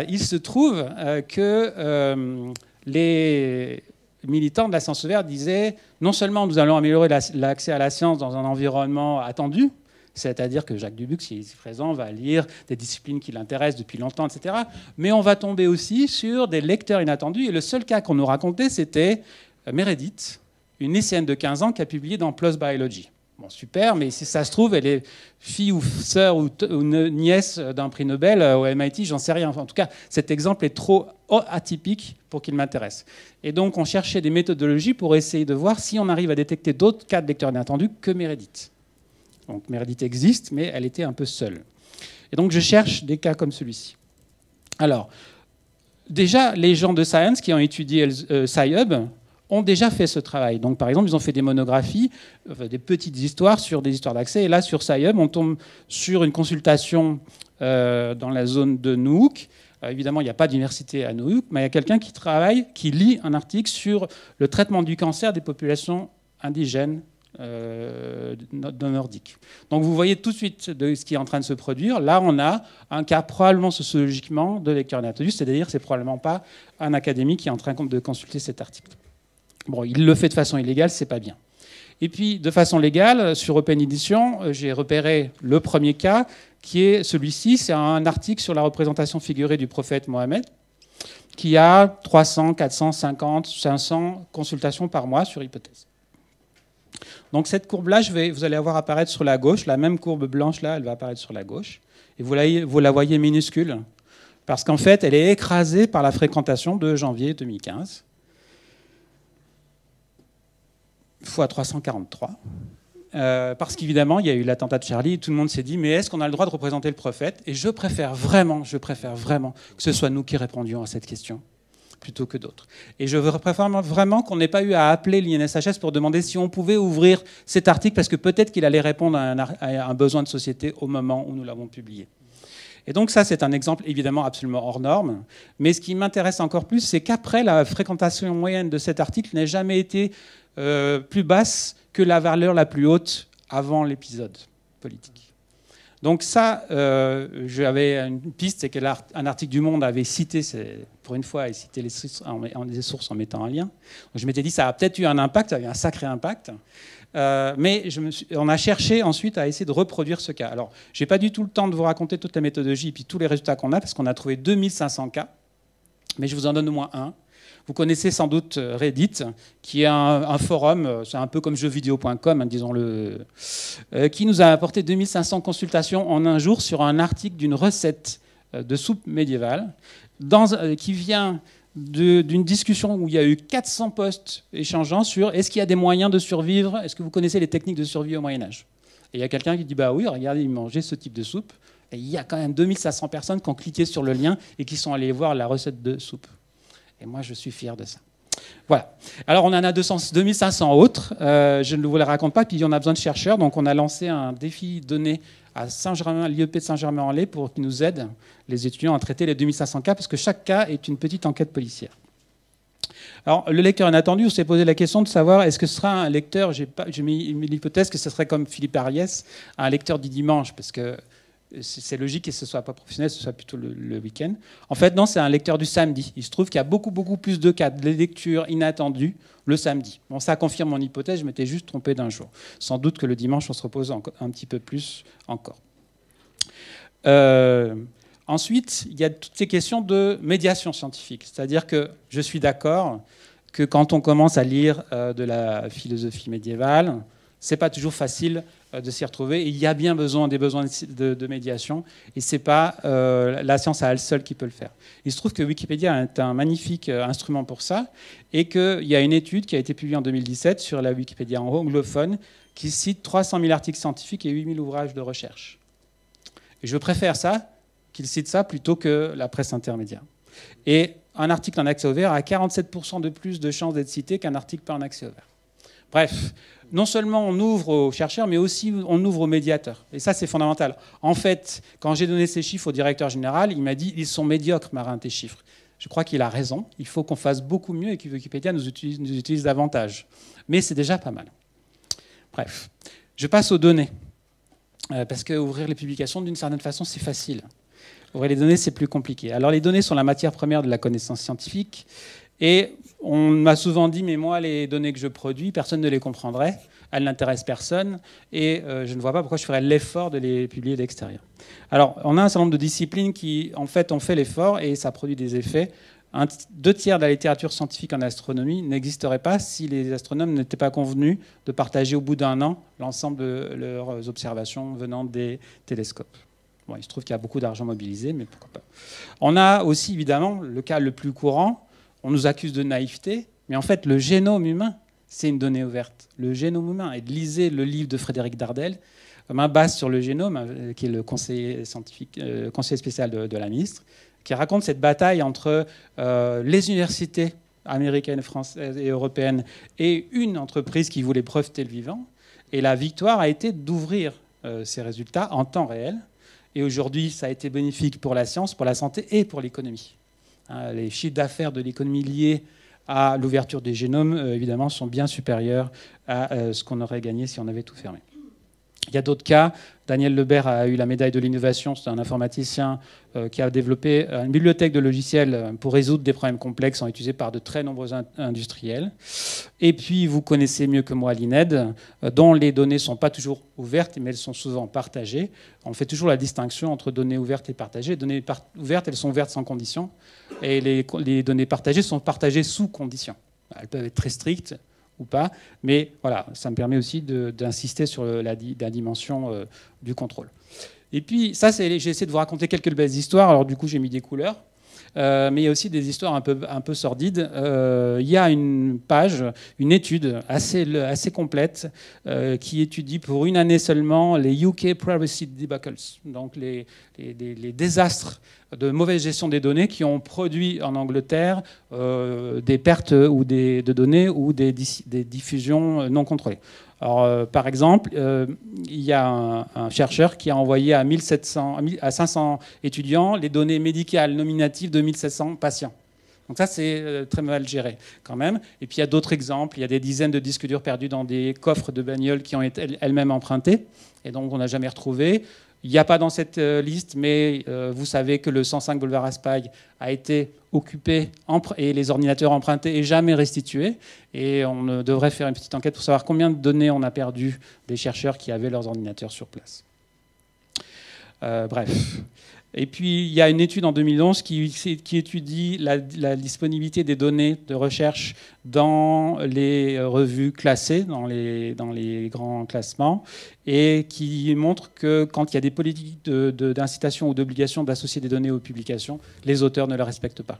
il se trouve que les militants de la science ouverte disaient non seulement nous allons améliorer l'accès à la science dans un environnement attendu, c'est-à-dire que Jacques Dubuc, s'il est présent, va lire des disciplines qui l'intéressent depuis longtemps, etc. Mais on va tomber aussi sur des lecteurs inattendus. Et le seul cas qu'on nous racontait, c'était Meredith, une lycéenne de 15 ans qui a publié dans Plus Biology. Bon, super, mais si ça se trouve, elle est fille ou sœur ou, nièce d'un prix Nobel euh, au MIT, j'en sais rien. en tout cas, cet exemple est trop atypique pour qu'il m'intéresse. Et donc, on cherchait des méthodologies pour essayer de voir si on arrive à détecter d'autres cas de lecteurs inattendus que Meredith. Donc, Meredith existe, mais elle était un peu seule. Et donc, je cherche des cas comme celui-ci. Alors, déjà, les gens de Science qui ont étudié euh, SciHub ont déjà fait ce travail. Donc, par exemple, ils ont fait des monographies, des petites histoires sur des histoires d'accès. Et là, sur SciHub, on tombe sur une consultation euh, dans la zone de Nouuk. Euh, évidemment, il n'y a pas d'université à Nouuk, mais il y a quelqu'un qui travaille, qui lit un article sur le traitement du cancer des populations indigènes euh, de nordique. Donc vous voyez tout de suite de ce qui est en train de se produire. Là, on a un cas probablement sociologiquement de lecteur cest-à-dire c'est probablement pas un académique qui est en train de consulter cet article. Bon, il le fait de façon illégale, c'est pas bien. Et puis, de façon légale, sur Open Edition, euh, j'ai repéré le premier cas, qui est celui-ci. C'est un article sur la représentation figurée du prophète Mohammed, qui a 300, 450, 500 consultations par mois sur hypothèse. Donc cette courbe-là, vous allez avoir apparaître sur la gauche, la même courbe blanche-là, elle va apparaître sur la gauche, et vous la voyez minuscule, parce qu'en fait, elle est écrasée par la fréquentation de janvier 2015. fois 343. Euh, parce qu'évidemment, il y a eu l'attentat de Charlie, tout le monde s'est dit, mais est-ce qu'on a le droit de représenter le prophète Et je préfère vraiment, je préfère vraiment que ce soit nous qui répondions à cette question plutôt que d'autres. Et je préfère vraiment qu'on n'ait pas eu à appeler l'INSHS pour demander si on pouvait ouvrir cet article, parce que peut-être qu'il allait répondre à un, besoin de société au moment où nous l'avons publié. Et donc ça, c'est un exemple évidemment absolument hors norme. Mais ce qui m'intéresse encore plus, c'est qu'après, la fréquentation moyenne de cet article n'a jamais été euh, plus basse que la valeur la plus haute avant l'épisode politique. Donc ça, euh, j'avais une piste, c'est qu'un article du Monde avait cité, pour une fois, et cité les sources en, mettant un lien. je m'étais dit, ça a peut-être eu un impact, ça a eu un sacré impact. Euh, mais je me on a cherché ensuite à essayer de reproduire ce cas. Alors, je n'ai pas du tout le temps de vous raconter toute la méthodologie et puis tous les résultats qu'on a, parce qu'on a trouvé 2500 cas, mais je vous en donne au moins un vous connaissez sans doute euh, Reddit, qui est un, forum, euh, c'est un peu comme jeuxvideo.com, hein, disons-le, euh, qui nous a apporté 2500 consultations en un jour sur un article d'une recette de soupe médiévale, qui vient d'une discussion où il y a eu 400 postes échangeant sur est-ce qu'il y a des moyens de survivre, est-ce que vous connaissez les techniques de survie au Moyen Âge Et il y a quelqu'un qui dit bah oui, regardez, ils mangeaient ce type de soupe. Et il y a quand même 2500 personnes qui ont cliqué sur le lien et qui sont allées voir la recette de soupe. Et moi, je suis fier de ça. Voilà. Alors, on en a 2500 autres. Euh, je ne vous les raconte pas. Puis, on a besoin de chercheurs. Donc, on a lancé un défi donné à Saint-Germain, l'IEP de Saint-Germain-en-Laye pour qu'ils nous aident, les étudiants, à traiter les 2500 cas, parce que chaque cas est une petite enquête policière. Alors, le lecteur inattendu, on s'est posé la question de savoir est-ce que ce sera un lecteur, j'ai mis, mis l'hypothèse que ce serait comme Philippe Ariès, un lecteur du dimanche, parce que c'est logique et ce soit pas professionnel, ce soit plutôt le, week-end. En fait, non, c'est un lecteur du samedi. Il se trouve qu'il y a beaucoup, beaucoup plus de cas de lecture inattendue le samedi. Bon, ça confirme mon hypothèse, je m'étais juste trompé d'un jour. Sans doute que le dimanche, on se repose un, petit peu plus encore. Euh, ensuite, il y a toutes ces questions de médiation scientifique. C'est-à-dire que je suis d'accord que quand on commence à lire euh, de la philosophie médiévale, c'est pas toujours facile euh, de s'y retrouver. il y a bien besoin des besoins de, de médiation, et c'est pas euh, la science à elle seule qui peut le faire. Il se trouve que Wikipédia est un magnifique euh, instrument pour ça, et qu'il y a une étude qui a été publiée en 2017 sur la Wikipédia anglophone qui cite 300 000 articles scientifiques et 8 000 ouvrages de recherche. Et je préfère ça qu'il cite ça plutôt que la presse intermédiaire. Et un article en accès ouvert a 47% de plus de chances d'être cité qu'un article pas en accès ouvert. Bref, non seulement on ouvre aux chercheurs, mais aussi on ouvre aux médiateurs. Et ça, c'est fondamental. En fait, quand j'ai donné ces chiffres au directeur général, il m'a dit ils sont médiocres, Marin, tes chiffres. Je crois qu'il a raison. Il faut qu'on fasse beaucoup mieux et que nous utilise, davantage. Mais c'est déjà pas mal. Bref, je passe aux données. Euh, parce que ouvrir les publications, d'une certaine façon, c'est facile. Ouvrir les données, c'est plus compliqué. Alors, les données sont la matière première de la connaissance scientifique. Et on m'a souvent dit, mais moi, les données que je produis, personne ne les comprendrait, elles n'intéressent personne, et euh, je ne vois pas pourquoi je ferais l'effort de les publier d'extérieur. Alors, on a un certain nombre de disciplines qui, en fait, ont fait l'effort et ça produit des effets. deux tiers de la littérature scientifique en astronomie n'existerait pas si les astronomes n'étaient pas convenus de partager au bout d'un an l'ensemble de leurs observations venant des télescopes. Bon, il se trouve qu'il y a beaucoup d'argent mobilisé, mais pourquoi pas. On a aussi évidemment le cas le plus courant, on nous accuse de naïveté, mais en fait, le génome humain, c'est une donnée ouverte. Le génome humain. Et lisez le livre de Frédéric Dardel, un sur le génome, euh, qui est le conseiller, scientifique, euh, conseiller spécial de, la ministre, qui raconte cette bataille entre euh, les universités américaines, françaises et européennes et une entreprise qui voulait breveter le vivant. Et la victoire a été d'ouvrir ces résultats en temps réel. Et aujourd'hui, ça a été bénéfique pour la science, pour la santé et pour l'économie. Hein, les chiffres d'affaires de l'économie liés à l'ouverture des génomes, euh, évidemment, sont bien supérieurs à euh, ce qu'on aurait gagné si on avait tout fermé. Il y a d'autres cas. Daniel Lebert a eu la médaille de l'innovation. C'est un informaticien euh, qui a développé euh, une bibliothèque de logiciels euh, pour résoudre des problèmes complexes en utilisés par de très nombreux industriels. Et puis, vous connaissez mieux que moi l'INED, dont les données ne sont pas toujours ouvertes, mais elles sont souvent partagées. On fait toujours la distinction entre données ouvertes et partagées. Les données ouvertes, elles sont ouvertes sans condition. Et les, les données partagées sont partagées sous condition. Elles peuvent être très strictes, ou pas. Mais voilà, ça me permet aussi d'insister sur la, dimension euh, du contrôle. Et puis ça, j'ai essayé de vous raconter quelques belles histoires. Alors du coup, j'ai mis des couleurs. Euh, mais il y a aussi des histoires un peu, sordides. Euh, il y a une page, une étude assez, assez complète euh, qui étudie pour une année seulement les UK Privacy Debacles, donc les, désastres de mauvaise gestion des données qui ont produit en Angleterre des pertes ou des, de données ou des, des diffusions non contrôlées. Euh, par exemple, euh, il y a un, chercheur qui a envoyé à, 500 étudiants les données médicales nominatives de 1700 patients. Donc ça, c'est euh, très mal géré quand même. Et puis il y a d'autres exemples. Il y a des dizaines de disques durs perdus dans des coffres de bagnoles qui ont été elles-mêmes empruntées et donc on n'a jamais retrouvé. Il n'y a pas dans cette euh, liste, mais euh, vous savez que le 105 boulevard Aspaille a été occupé et les ordinateurs empruntés et jamais restitués. Et on euh, devrait faire une petite enquête pour savoir combien de données on a perdu des chercheurs qui avaient leurs ordinateurs sur place. bref. Et puis, il y a une étude en 2011 qui, qui étudie la, disponibilité des données de recherche dans les revues classées, dans les, dans les grands classements, et qui montre que quand il y a des politiques d'incitation de, ou d'obligation d'associer des données aux publications, les auteurs ne les respectent pas.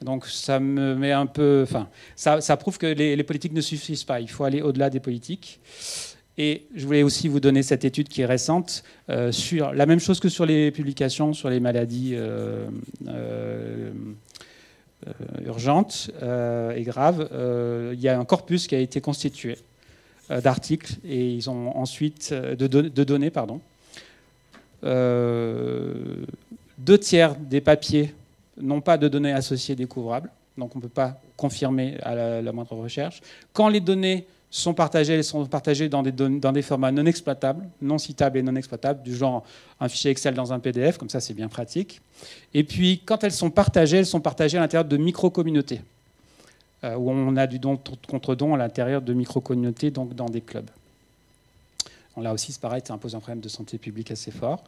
Donc ça me met un peu... Enfin, ça, ça prouve que les, les, politiques ne suffisent pas. Il faut aller au-delà des politiques. Et je voulais aussi vous donner cette étude qui est récente euh, sur la même chose que sur les publications sur les maladies euh, euh, urgentes et graves. il y a un corpus qui a été constitué d'articles et ils ont ensuite de, données, pardon. deux tiers des papiers n'ont pas de données associées découvrables, donc on ne peut pas confirmer à la moindre recherche. Quand les données sont elles sont partagées dans, des formats non exploitables, non citables et non exploitables, du genre un fichier Excel dans un PDF, comme ça c'est bien pratique. Et puis quand elles sont partagées, elles sont partagées à l'intérieur de micro-communautés, euh, où on a du don contre don à l'intérieur de micro-communautés, donc dans des clubs. Là aussi, c'est pareil, ça impose un problème de santé publique assez fort.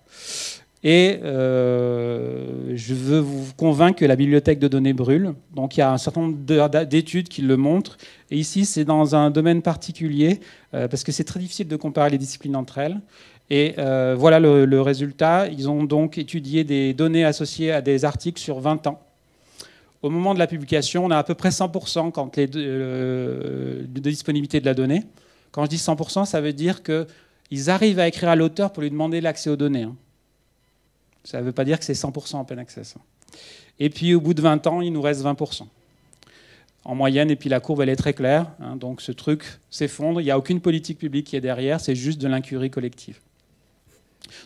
Et euh, je veux vous convaincre que la bibliothèque de données brûle. Donc il y a un certain nombre d'études qui le montrent. Et ici, c'est dans un domaine particulier, euh, parce que c'est très difficile de comparer les disciplines entre elles. Et euh, voilà le, résultat. Ils ont donc étudié des données associées à des articles sur 20 ans. Au moment de la publication, on a à peu près 100% de disponibilité de la donnée. Quand je dis 100%, ça veut dire qu'ils arrivent à écrire à l'auteur pour lui demander l'accès aux données. Hein. Ça ne veut pas dire que c'est 100% en open access. Hein. Et puis au bout de 20 ans, il nous reste 20% en moyenne, et puis la courbe, elle est très claire. Hein. donc ce truc s'effondre, il n'y a aucune politique publique qui est derrière, c'est juste de l'incurie collective.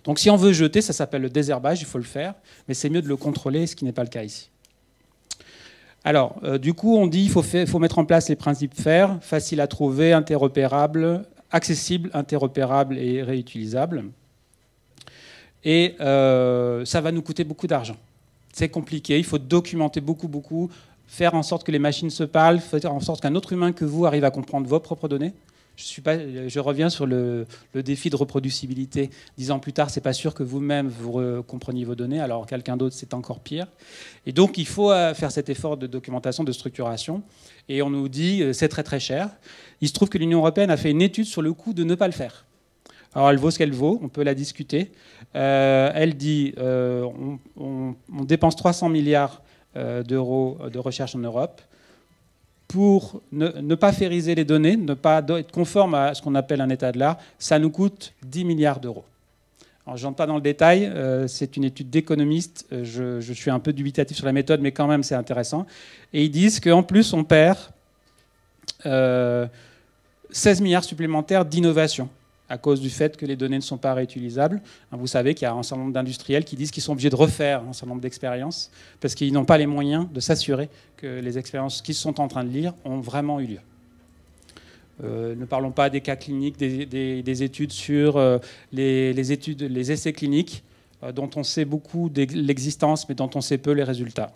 Donc si on veut jeter, ça s'appelle le désherbage, il faut le faire, mais c'est mieux de le contrôler, ce qui n'est pas le cas ici. Alors, euh, du coup, on dit qu'il faut, faut, mettre en place les principes fer facile à trouver, interopérable, accessible, interopérable et réutilisable. Et euh, ça va nous coûter beaucoup d'argent. C'est compliqué, il faut documenter beaucoup, beaucoup, faire en sorte que les machines se parlent, faire en sorte qu'un autre humain que vous arrive à comprendre vos propres données. Je, reviens sur le, défi de reproducibilité. Dix ans plus tard, c'est pas sûr que vous-même vous compreniez vos données, alors quelqu'un d'autre, c'est encore pire. Et donc, il faut euh, faire cet effort de documentation, de structuration. Et on nous dit, euh, c'est très très cher. Il se trouve que l'Union européenne a fait une étude sur le coût de ne pas le faire. Alors elle vaut ce qu'elle vaut, on peut la discuter. Euh, elle dit euh, on, dépense 300 milliards euh, d'euros de recherche en Europe pour ne, pas fériser les données, ne pas être conforme à ce qu'on appelle un état de l'art. Ça nous coûte 10 milliards d'euros. Alors, je pas dans le détail, c'est une étude d'économiste, je, je, suis un peu dubitatif sur la méthode, mais quand même c'est intéressant. Et ils disent qu'en plus on perd 16 milliards supplémentaires d'innovation à cause du fait que les données ne sont pas réutilisables. Hein, vous savez qu'il y a un certain nombre d'industriels qui disent qu'ils sont obligés de refaire un certain nombre d'expériences parce qu'ils n'ont pas les moyens de s'assurer que les expériences qu'ils sont en train de lire ont vraiment eu lieu. Euh, ne parlons pas des cas cliniques, des, études sur euh, les, études, les essais cliniques, euh, dont on sait beaucoup l'existence, mais dont on sait peu les résultats.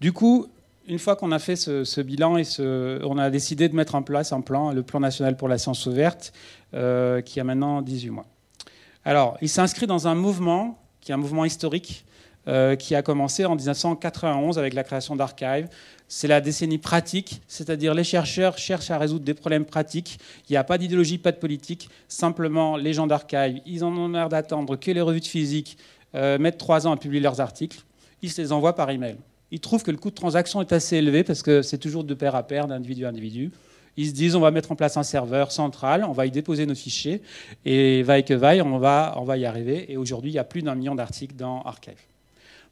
Du coup, une fois qu'on a fait ce, bilan et ce, on a décidé de mettre en place un plan, le plan national pour la science ouverte, euh, qui a maintenant 18 mois. Alors, il s'inscrit dans un mouvement qui est un mouvement historique, euh, qui a commencé en 1991 avec la création d'archive. C'est la décennie pratique, c'est-à-dire les chercheurs cherchent à résoudre des problèmes pratiques. Il n'y a pas d'idéologie, pas de politique. Simplement, les gens d'archive, ils en ont marre d'attendre que les revues de physique euh, mettent trois ans à publier leurs articles. Ils se les envoient par email. Ils trouvent que le coût de transaction est assez élevé parce que c'est toujours de pair à pair, d'individu à individu. Ils se disent, on va mettre en place un serveur central, on va y déposer nos fichiers, et vaille que vaille, on va, on va y arriver. Et aujourd'hui, il y a plus d'un million d'articles dans Archive.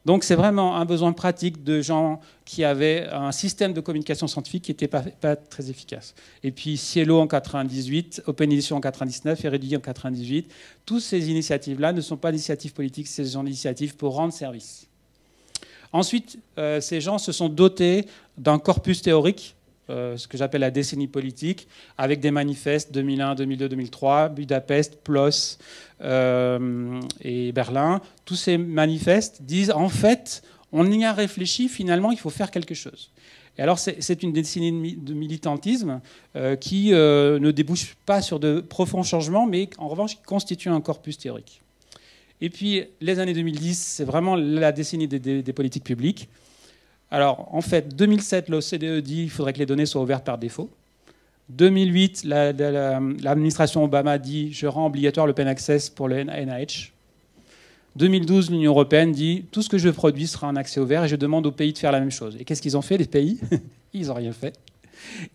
Donc c'est vraiment un besoin pratique de gens qui avaient un système de communication scientifique qui n'était pas, très efficace. Et puis Cielo en 98, Open Edition en 99 et réduit en 98, toutes ces initiatives-là ne sont pas des initiatives politiques, c'est des initiatives pour rendre service. Ensuite, euh, ces gens se sont dotés d'un corpus théorique, euh, ce que j'appelle la décennie politique, avec des manifestes 2001, 2002, 2003, Budapest, Plos euh, et Berlin. Tous ces manifestes disent en fait, on y a réfléchi, finalement, il faut faire quelque chose. Et alors, c'est une décennie de militantisme qui ne débouche pas sur de profonds changements, mais en revanche, qui constitue un corpus théorique. Et puis les années 2010, c'est vraiment la décennie des, politiques publiques. Alors en fait, 2007, l'OCDE e dit qu'il faudrait que les données soient ouvertes par défaut. 2008, l'administration Obama dit je rends obligatoire l'open access pour le NIH. 2012, l'Union européenne dit tout ce que je produis sera en accès ouvert et je demande aux pays de faire la même chose. Et qu'est-ce qu'ils ont fait, les pays Ils n'ont rien fait.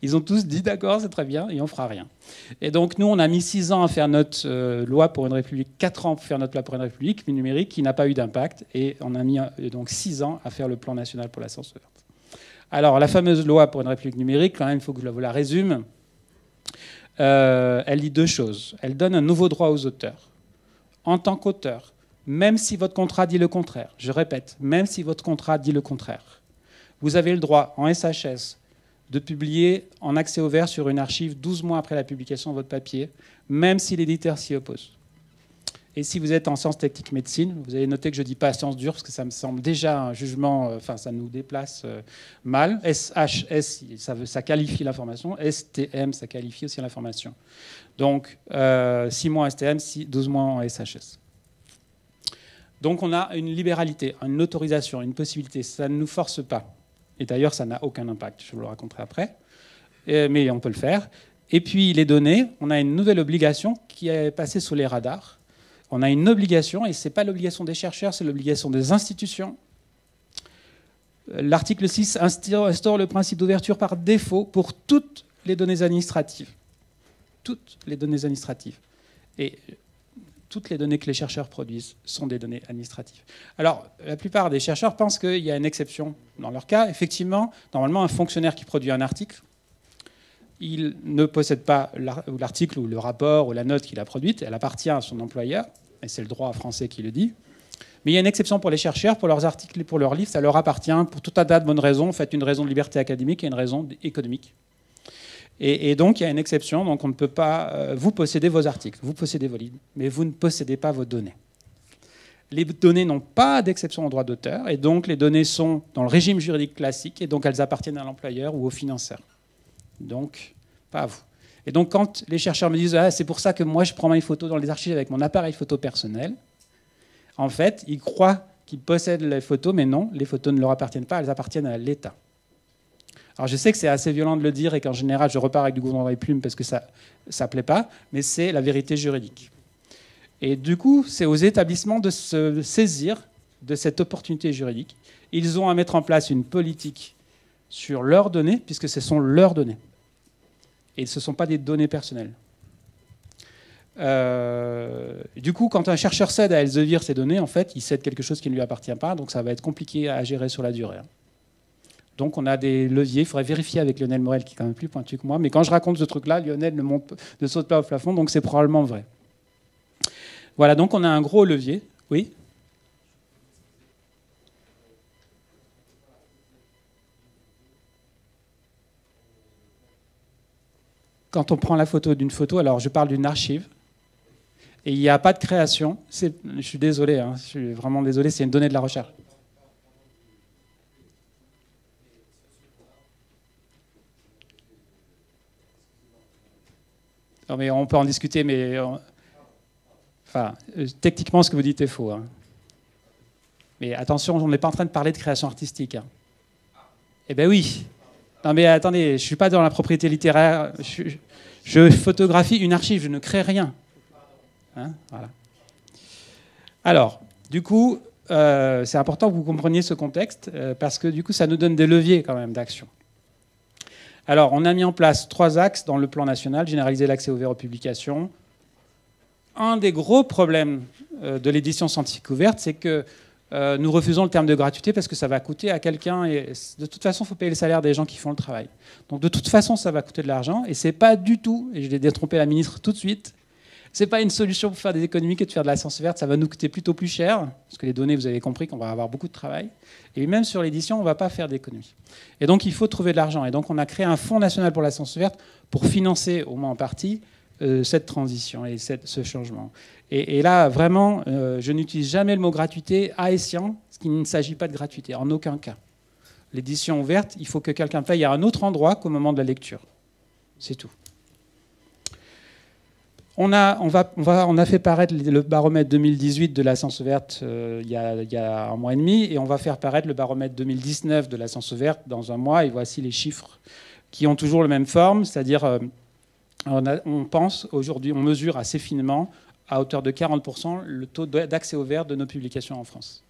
Ils ont tous dit d'accord, c'est très bien, et on fera rien. Et donc nous, on a mis 6 ans à faire notre euh, loi pour une république, 4 ans pour faire notre loi pour une république numérique qui n'a pas eu d'impact, et on a mis donc 6 ans à faire le plan national pour la science verte. Alors la fameuse loi pour une république numérique, quand même, il faut que je vous la résume. Euh, elle dit deux choses. Elle donne un nouveau droit aux auteurs. En tant qu'auteur, même si votre contrat dit le contraire, je répète, même si votre contrat dit le contraire, vous avez le droit en SHS de publier en accès ouvert sur une archive 12 mois après la publication de votre papier, même si l'éditeur s'y oppose. Et si vous êtes en sciences techniques médecine, vous avez noté que je ne dis pas sciences dures parce que ça me semble déjà un jugement, euh, enfin ça nous déplace euh, mal. SHS, ça, ça qualifie l'information. STM, ça qualifie aussi l'information. Donc euh, 6 mois STM, 12 mois en SHS. Donc on a une libéralité, une autorisation, une possibilité. Ça ne nous force pas. Et d'ailleurs, ça n'a aucun impact, je vous le raconterai après. mais on peut le faire. Et puis les données, on a une nouvelle obligation qui est passée sous les radars. On a une obligation, et ce n'est pas l'obligation des chercheurs, c'est l'obligation des institutions. L'article 6 instaure le principe d'ouverture par défaut pour toutes les données administratives. Toutes les données administratives. Et toutes les données que les chercheurs produisent sont des données administratives. Alors, la plupart des chercheurs pensent qu'il y a une exception dans leur cas. Effectivement, normalement, un fonctionnaire qui produit un article, il ne possède pas l'article ou le rapport ou la note qu'il a produite, elle appartient à son employeur, et c'est le droit français qui le dit. Mais il y a une exception pour les chercheurs, pour leurs articles et pour leurs livres, ça leur appartient pour tout un tas de bonnes raisons. En fait, une raison de liberté académique et une raison économique. Et, donc, il y a une exception, donc on ne peut pas. Euh, vous possédez vos articles, vous possédez vos livres, mais vous ne possédez pas vos données. Les données n'ont pas d'exception au droit d'auteur, et donc les données sont dans le régime juridique classique, et donc elles appartiennent à l'employeur ou au financeur. Donc, pas à vous. Et donc, quand les chercheurs me disent ah, c'est pour ça que moi je prends mes photos dans les archives avec mon appareil photo personnel, en fait, ils croient qu'ils possèdent les photos, mais non, les photos ne leur appartiennent pas, elles appartiennent à l'État. Alors je sais que c'est assez violent de le dire et qu'en général je repars avec du gouvernement des plumes parce que ça ne plaît pas, mais c'est la vérité juridique. Et du coup, c'est aux établissements de se saisir de cette opportunité juridique. Ils ont à mettre en place une politique sur leurs données, puisque ce sont leurs données. Et ce ne sont pas des données personnelles. Euh, du coup, quand un chercheur cède à Elsevier ses données, en fait, il cède quelque chose qui ne lui appartient pas, donc ça va être compliqué à gérer sur la durée. Hein. Donc on a des leviers, il faudrait vérifier avec Lionel Morel, qui est quand même plus pointu que moi, mais quand je raconte ce truc-là, Lionel ne monte pas saute pas au plafond, donc c'est probablement vrai. Voilà, donc on a un gros levier, oui Quand on prend la photo d'une photo, alors je parle d'une archive, et il n'y a pas de création, je suis désolé, hein. je suis vraiment désolé, c'est une donnée de la recherche. Non, mais on peut en discuter, mais. Euh, enfin, euh, techniquement, ce que vous dites est faux. Hein. Mais attention, on n'est pas en train de parler de création artistique. Hein. Eh bien oui. Non, mais attendez, je ne suis pas dans la propriété littéraire. Je, photographie une archive, je ne crée rien. Hein, Alors, du coup, euh, c'est important que vous compreniez ce contexte, parce que du coup, ça nous donne des leviers quand même d'action. Alors, on a mis en place trois axes dans le plan national, généraliser l'accès ouvert aux publications. Un des gros problèmes euh, de l'édition scientifique ouverte, c'est que euh, nous refusons le terme de gratuité parce que ça va coûter à quelqu'un. Et de toute façon, il faut payer le salaire des gens qui font le travail. Donc de toute façon, ça va coûter de l'argent. Et c'est pas du tout, et je l'ai détromper la ministre tout de suite, n'est pas une solution pour faire des économies que de faire de la science verte. Ça va nous coûter plutôt plus cher, parce que les données, vous avez compris qu'on va avoir beaucoup de travail. Et même sur l'édition, on va pas faire d'économies. Et donc, il faut trouver de l'argent. Et donc, on a créé un fonds national pour la science verte pour financer, au moins en partie, euh, cette transition et ce changement. Et, là, vraiment, euh, je n'utilise jamais le mot gratuité à sien, parce qu'il ne s'agit pas de gratuité, en aucun cas. L'édition ouverte, il faut que quelqu'un paye à un autre endroit qu'au moment de la lecture. C'est tout. On a, fait paraître le baromètre 2018 de la Science verte euh, il, y a, un mois et demi, et on va faire paraître le baromètre 2019 de la Science verte dans un mois, et voici les chiffres qui ont toujours la même forme, c'est-à-dire euh, on, pense aujourd'hui, on mesure assez finement, à hauteur de 40%, le taux d'accès au vert de nos publications en France.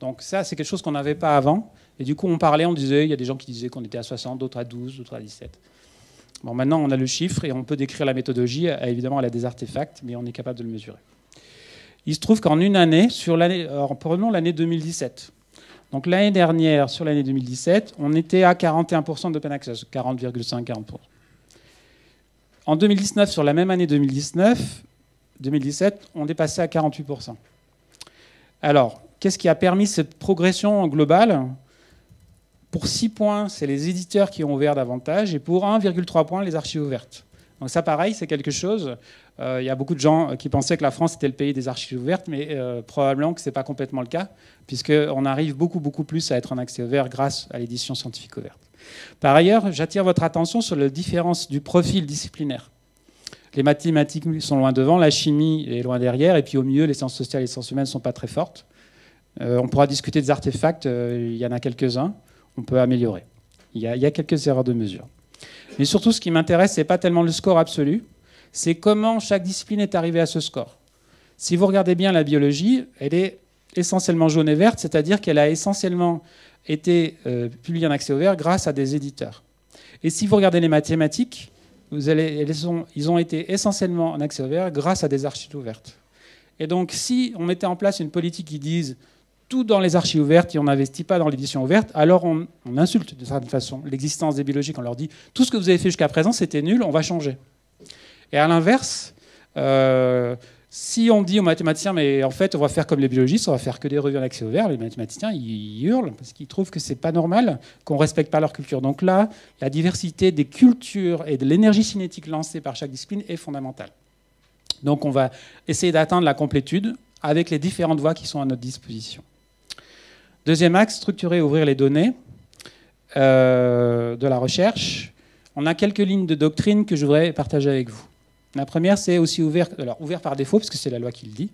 Donc ça, c'est quelque chose qu'on n'avait pas avant, et du coup on parlait, on disait, il y a des gens qui disaient qu'on était à 60, d'autres à 12, d'autres à 17. Bon, maintenant, on a le chiffre et on peut décrire la méthodologie. Euh, évidemment, elle a des artefacts, mais on est capable de le mesurer. Il se trouve qu'en une année, sur l'année, prenons l'année 2017. Donc l'année dernière, sur l'année 2017, on était à 41% d'open access, 40,5, 40%. En 2019, sur la même année 2019, 2017, on est passé à 48%. Alors, qu'est-ce qui a permis cette progression globale pour 6 points, c'est les éditeurs qui ont ouvert davantage, et pour 1,3 points, les archives ouvertes. Donc ça, pareil, c'est quelque chose. Euh, il y a beaucoup de gens euh, qui pensaient que la France était le pays des archives ouvertes, mais euh, probablement que ce n'est pas complètement le cas, puisqu'on arrive beaucoup, beaucoup plus à être en accès ouvert grâce à l'édition scientifique ouverte. Par ailleurs, j'attire votre attention sur la différence du profil disciplinaire. Les mathématiques sont loin devant, la chimie est loin derrière, et puis au mieux, les sciences sociales et les sciences humaines ne sont pas très fortes. on pourra discuter des artefacts, il y en a quelques-uns on peut améliorer. Il y, a, quelques erreurs de mesure. Mais surtout, ce qui m'intéresse, ce n'est pas tellement le score absolu, c'est comment chaque discipline est arrivée à ce score. Si vous regardez bien la biologie, elle est essentiellement jaune et verte, c'est-à-dire qu'elle a essentiellement été euh, publiée en accès ouvert grâce à des éditeurs. Et si vous regardez les mathématiques, ils ont été essentiellement en accès ouvert grâce à des archives ouvertes. Et donc, si on mettait en place une politique qui dise tout dans les archives ouvertes et on n'investit pas dans l'édition ouverte, alors on, insulte de certaine façon l'existence des biologiques. On leur dit tout ce que vous avez fait jusqu'à présent, c'était nul, on va changer. Et à l'inverse, euh, si on dit aux mathématiciens, mais en fait, on va faire comme les biologistes, on va faire que des revues en accès ouvert, les mathématiciens, ils hurlent parce qu'ils trouvent que c'est pas normal, qu'on respecte pas leur culture. Donc là, la diversité des cultures et de l'énergie cinétique lancée par chaque discipline est fondamentale. Donc on va essayer d'atteindre la complétude avec les différentes voies qui sont à notre disposition. Deuxième axe, structurer et ouvrir les données euh, de la recherche. On a quelques lignes de doctrine que je voudrais partager avec vous. La première, c'est aussi ouvert, alors ouvert par défaut, parce que c'est la loi qui le dit,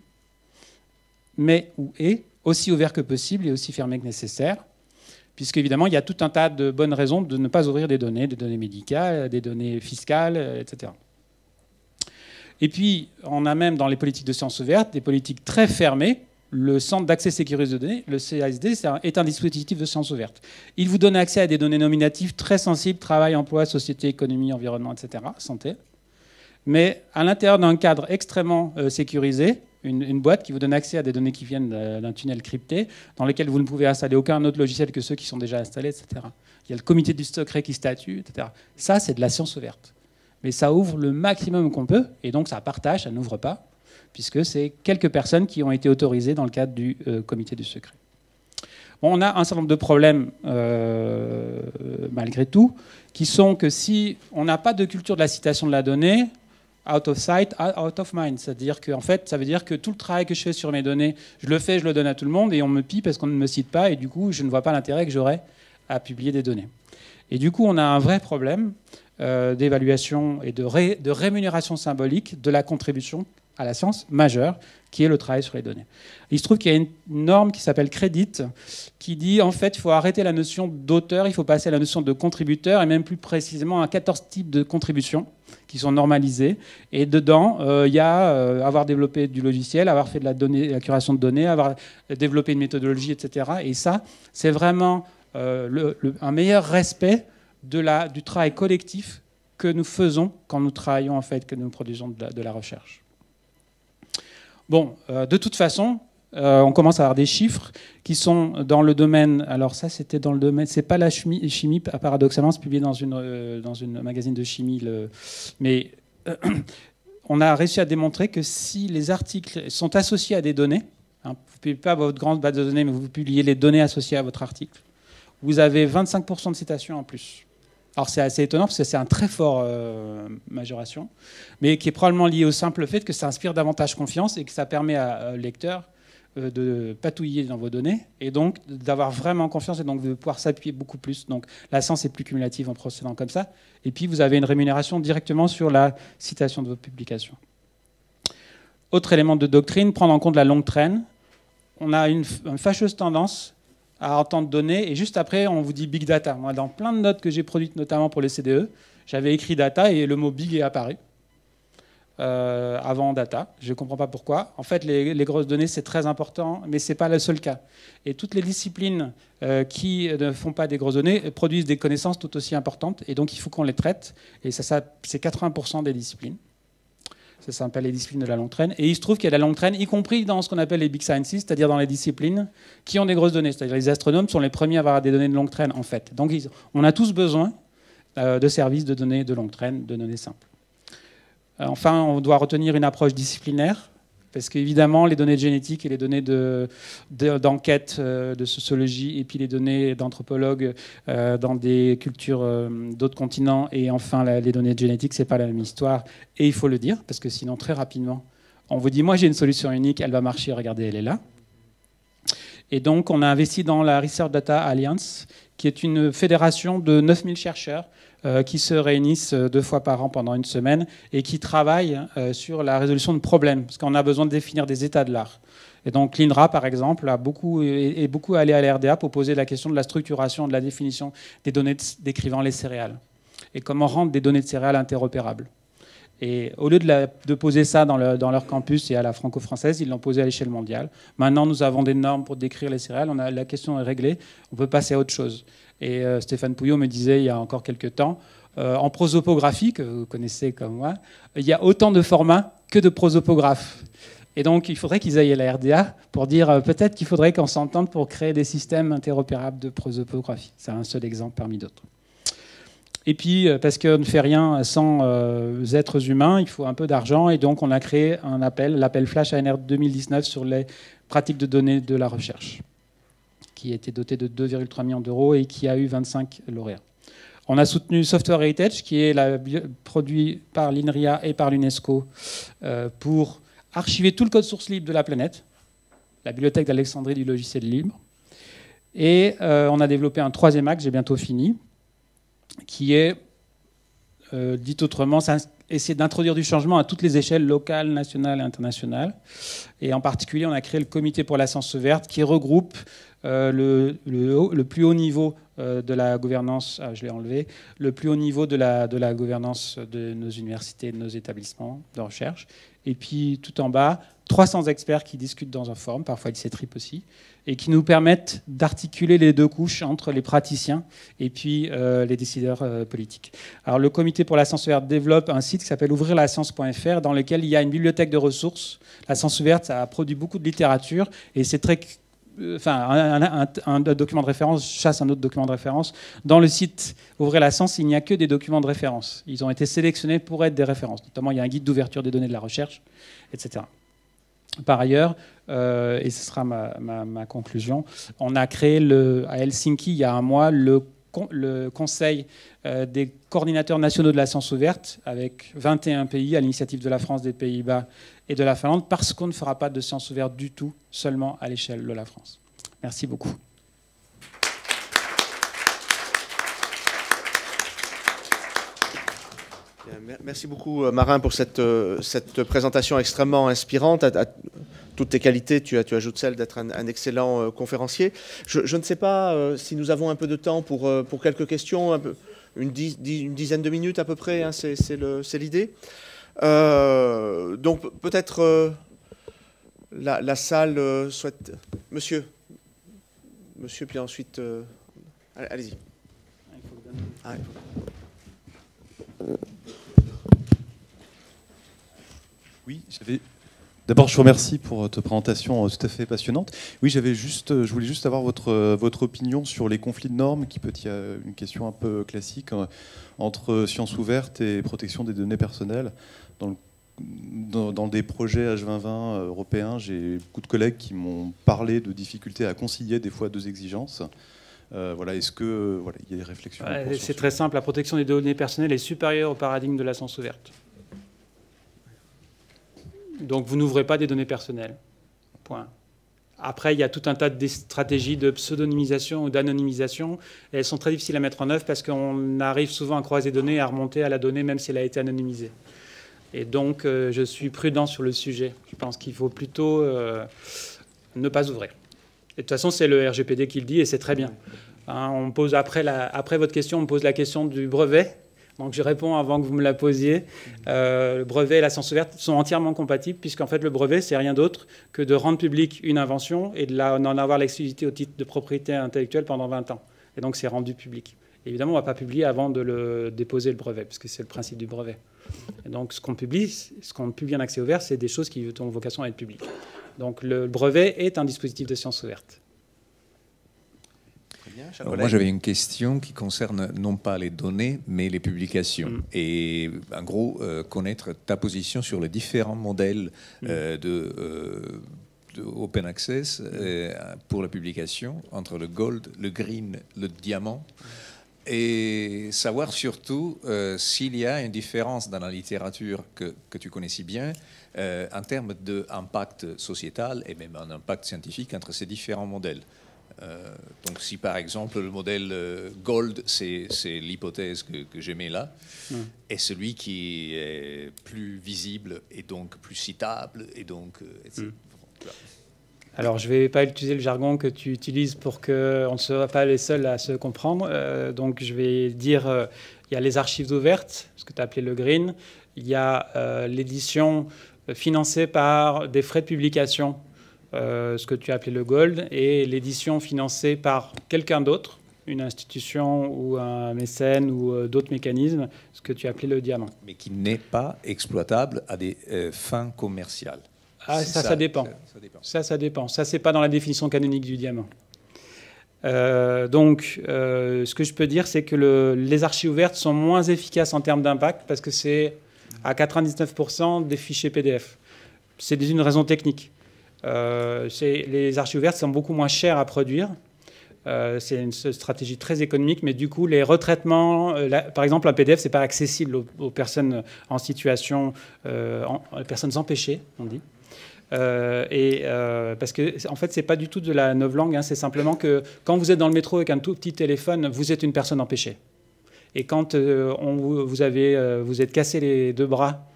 mais ou est aussi ouvert que possible et aussi fermé que nécessaire, puisque évidemment, il y a tout un tas de bonnes raisons de ne pas ouvrir des données, des données médicales, des données fiscales, euh, etc. Et puis, on a même dans les politiques de sciences ouvertes des politiques très fermées le Centre d'accès sécurisé de données, le CASD, est un dispositif de science ouverte. Il vous donne accès à des données nominatives très sensibles, travail, emploi, société, économie, environnement, etc., santé. Mais à l'intérieur d'un cadre extrêmement euh, sécurisé, une, une, boîte qui vous donne accès à des données qui viennent d'un tunnel crypté, dans lequel vous ne pouvez installer aucun autre logiciel que ceux qui sont déjà installés, etc. Il y a le comité du secret qui statue, etc. Ça, c'est de la science ouverte. Mais ça ouvre le maximum qu'on peut, et donc ça partage, ça n'ouvre pas puisque c'est quelques personnes qui ont été autorisées dans le cadre du euh, comité du secret. on a un certain nombre de problèmes, euh, malgré tout, qui sont que si on n'a pas de culture de la citation de la donnée, out of sight, out of mind. C'est-à-dire que, fait, ça veut dire que tout le travail que je fais sur mes données, je le fais, je le donne à tout le monde, et on me pille parce qu'on ne me cite pas, et du coup, je ne vois pas l'intérêt que j'aurais à publier des données. Et du coup, on a un vrai problème euh, d'évaluation et de, de rémunération symbolique de la contribution à la science majeure, qui est le travail sur les données. Il se trouve qu'il y a une norme qui s'appelle Crédit, qui dit en fait, il faut arrêter la notion d'auteur, il faut passer à la notion de contributeur, et même plus précisément à 14 types de contributions qui sont normalisés, Et dedans, euh, il y a euh, avoir développé du logiciel, avoir fait de la, curation de données, avoir développé une méthodologie, etc. Et ça, c'est vraiment euh, un meilleur respect de du travail collectif que nous faisons quand nous travaillons en fait, que nous produisons de la recherche. Bon, euh, de toute façon, euh, on commence à avoir des chiffres qui sont dans le domaine. Alors ça, c'était dans le domaine. C'est pas la chimie, chimie paradoxalement, c'est publié dans une euh, dans une magazine de chimie. mais on a réussi à démontrer que si les articles sont associés à des données, hein, vous publiez pas votre grande base de données, mais vous publiez les données associées à votre article, vous avez 25% de citations en plus. Alors c'est assez étonnant parce que c'est un très fort euh, majoration, mais qui est probablement lié au simple fait que ça inspire davantage confiance et que ça permet à, au euh, lecteur euh, de patouiller dans vos données et donc d'avoir vraiment confiance et donc de pouvoir s'appuyer beaucoup plus. Donc la science est plus cumulative en procédant comme ça. Et puis vous avez une rémunération directement sur la citation de vos publications. Autre élément de doctrine, prendre en compte la longue traîne. On a une fâcheuse tendance à entendre données. Et juste après, on vous dit big data. Moi, dans plein de notes que j'ai produites, notamment pour les CDE, j'avais écrit data et le mot big est apparu. Euh, avant data. Je ne comprends pas pourquoi. En fait, les, grosses données, c'est très important, mais ce n'est pas le seul cas. Et toutes les disciplines euh, qui ne font pas des grosses données produisent des connaissances tout aussi importantes, et donc il faut qu'on les traite. Et ça, ça c'est 80% des disciplines. Ça s'appelle les disciplines de la longue traîne. Et il se trouve qu'il y a de la longue traîne, y compris dans ce qu'on appelle les big sciences, c'est-à-dire dans les disciplines qui ont des grosses données. C'est-à-dire les astronomes sont les premiers à avoir des données de longue traîne, en fait. Donc on a tous besoin euh, de services de données de longue traîne, de données simples. Euh, enfin, on doit retenir une approche disciplinaire parce qu'évidemment, les données de génétique et les données d'enquête, euh, de, sociologie, et puis les données d'anthropologues euh, dans des cultures euh, d'autres continents, et enfin les données de génétique, c'est pas la même histoire. Et il faut le dire, parce que sinon, très rapidement, on vous dit, moi j'ai une solution unique, elle va marcher, regardez, elle est là. Et donc, on a investi dans la Research Data Alliance, qui est une fédération de 9000 chercheurs euh, qui se réunissent euh, deux fois par an pendant une semaine et qui travaillent euh, sur la résolution de problèmes, parce qu'on a besoin de définir des états de l'art. Et donc l'INRA, par exemple, a beaucoup, est beaucoup allé à l'RDA pour poser la question de la structuration, de la définition des données décrivant les céréales et comment rendre des données de céréales interopérables. Et au lieu de, de poser ça dans, leur campus et à la franco-française, ils l'ont posé à l'échelle mondiale. Maintenant, nous avons des normes pour décrire les céréales. On a, la question est réglée. On peut passer à autre chose. Et euh, Stéphane Pouillot me disait il y a encore quelques temps, euh, en prosopographie, que vous connaissez comme moi, il y a autant de formats que de prosopographes. Et donc, il faudrait qu'ils aillent à la RDA pour dire euh, peut-être qu'il faudrait qu'on s'entende pour créer des systèmes interopérables de prosopographie. C'est un seul exemple parmi d'autres. Et puis, euh, parce qu'on ne fait rien sans euh, êtres humains, il faut un peu d'argent. Et donc, on a créé un appel, l'appel Flash ANR 2019 sur les pratiques de données de la recherche, qui était doté de 2,3 millions d'euros et qui a eu 25 lauréats. On a soutenu Software Heritage, qui est produit par l'INRIA et par l'UNESCO euh, pour archiver tout le code source libre de la planète, la bibliothèque d'Alexandrie du logiciel libre. Et on a développé un troisième axe, j'ai bientôt fini, qui est, euh, dit autrement, essayer d'introduire du changement à toutes les échelles locales, nationales et internationales. Et en particulier, on a créé le comité pour la science verte qui regroupe euh, le, plus haut niveau euh, de la gouvernance, ah, je l'ai enlevé, le plus haut niveau de la, de la gouvernance de nos universités, de nos établissements de recherche. Et puis tout en bas, 300 experts qui discutent dans un forum, parfois ils s'étripent aussi, et qui nous permettent d'articuler les deux couches entre les praticiens et puis euh, les décideurs euh, politiques. Alors le comité pour la science ouverte développe un site qui s'appelle ouvrirlascience.fr dans lequel il y a une bibliothèque de ressources. La science ouverte, ça a produit beaucoup de littérature et c'est très euh, enfin, un, un, document de référence chasse un autre document de référence. Dans le site Ouvrez la Science, il n'y a que des documents de référence. Ils ont été sélectionnés pour être des références. Notamment, il y a un guide d'ouverture des données de la recherche, etc. Par ailleurs, euh, et ce sera ma, conclusion, on a créé le, à Helsinki il y a un mois le, Conseil euh, des coordinateurs nationaux de la science ouverte avec 21 pays à l'initiative de la France, des Pays-Bas et de la Finlande parce qu'on ne fera pas de science ouverte du tout seulement à l'échelle de la France. Merci beaucoup. Merci beaucoup, euh, Marin, pour euh, cette, présentation extrêmement inspirante. À, toutes tes qualités, tu, ajoutes celle d'être un, excellent euh, conférencier. Je, ne sais pas si nous avons un peu de temps pour, quelques questions, une, dizaine de minutes à peu près, hein, c'est l'idée. donc peut-être la, salle souhaite... Monsieur, monsieur, puis ensuite... Allez-y. Oui, j'avais. D'abord, je vous remercie pour votre présentation euh, tout à fait passionnante. Oui, j'avais juste, euh, je voulais juste avoir votre, euh, votre opinion sur les conflits de normes, qui peut a une question un peu classique entre sciences ouvertes et protection des données personnelles. Dans, dans, des projets H2020 européens, j'ai beaucoup de collègues qui m'ont parlé de difficultés à concilier des fois deux exigences. voilà, est-ce que voilà, il y a des réflexions C'est très simple. La protection des données personnelles est supérieure au paradigme de la science ouverte. Donc vous n'ouvrez pas des données personnelles. Point. Après, il y a tout un tas de stratégies de pseudonymisation ou d'anonymisation. Elles sont très difficiles à mettre en œuvre parce qu'on arrive souvent à croiser des données et à remonter à la donnée même si elle a été anonymisée. Et donc, euh, je suis prudent sur le sujet. Je pense qu'il faut plutôt euh, ne pas ouvrir. Et de toute façon, c'est le RGPD qui le dit et c'est très bien. Hein, on pose après, après votre question, on pose la question du brevet. Donc je réponds avant que vous me la posiez. Euh, le brevet et la science ouverte sont entièrement compatibles puisqu'en fait le brevet c'est rien d'autre que de rendre public une invention et d'en avoir l'exclusivité au titre de propriété intellectuelle pendant 20 ans. Et donc c'est rendu public. évidemment on ne va pas publier avant de déposer le brevet puisque c'est le principe du brevet. Et donc ce qu'on publie, ce qu'on publie en accès ouvert, c'est des choses qui ont vocation à être publiques. Donc le brevet est un dispositif de science ouverte. Hein, moi, j'avais une question qui concerne non pas les données, mais les publications. Mm. Et en gros, euh, connaître ta position sur les différents modèles mm. euh, d'open euh, de, open access pour la publication, entre le gold, le green, le diamant. Mm. Et savoir surtout s'il y a une différence dans la littérature que, que tu connais si bien en termes d'impact sociétal et même un impact scientifique entre ces différents modèles. Euh, donc si par exemple le modèle euh, Gold, c'est l'hypothèse que, que j'aimais là, est celui qui est plus visible et donc plus citable et donc... Euh, hmm. Alors je ne vais pas utiliser le jargon que tu utilises pour qu'on ne soit pas les seuls à se comprendre. donc je vais dire, il y a les archives ouvertes, ce que tu as appelé le green, il y a l'édition financée par des frais de publication euh, ce que tu as appelé le gold, et l'édition financée par quelqu'un d'autre, une institution ou un mécène ou euh, d'autres mécanismes, ce que tu as appelé le diamant. Mais qui n'est pas exploitable à des euh, fins commerciales. Ah, ça, ça, dépend. Ça, ça, dépend. Ça, c'est pas dans la définition canonique du diamant. donc, ce que je peux dire, c'est que les archives ouvertes sont moins efficaces en termes d'impact parce que c'est à 99% des fichiers PDF. C'est une raison technique. Euh, les archives ouvertes sont beaucoup moins chères à produire. Euh, c'est une stratégie très économique, mais du coup, les retraitements, euh, par exemple, un PDF, c'est pas accessible aux, personnes en situation, aux personnes empêchées, on dit. et parce que en fait, c'est pas du tout de la novlangue. Hein, c'est simplement que quand vous êtes dans le métro avec un tout petit téléphone, vous êtes une personne empêchée. Et quand vous, avez, vous êtes cassé les deux bras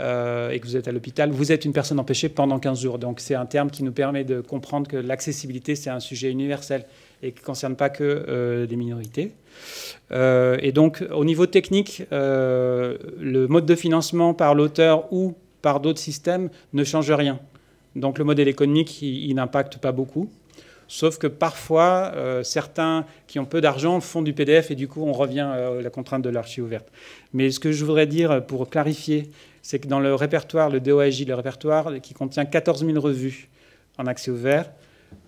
euh, et que vous êtes à l'hôpital, vous êtes une personne empêchée pendant 15 jours. Donc c'est un terme qui nous permet de comprendre que l'accessibilité, c'est un sujet universel et qui ne concerne pas que euh, les minorités. Euh, et donc au niveau technique, euh, le mode de financement par l'auteur ou par d'autres systèmes ne change rien. Donc le modèle économique, il, n'impacte pas beaucoup. Sauf que parfois, certains qui ont peu d'argent font du PDF et du coup, on revient à la contrainte de l'archi ouverte. Mais ce que je voudrais dire pour clarifier c'est que dans le répertoire, le DOAJ, le répertoire qui contient 14 000 revues en accès ouvert,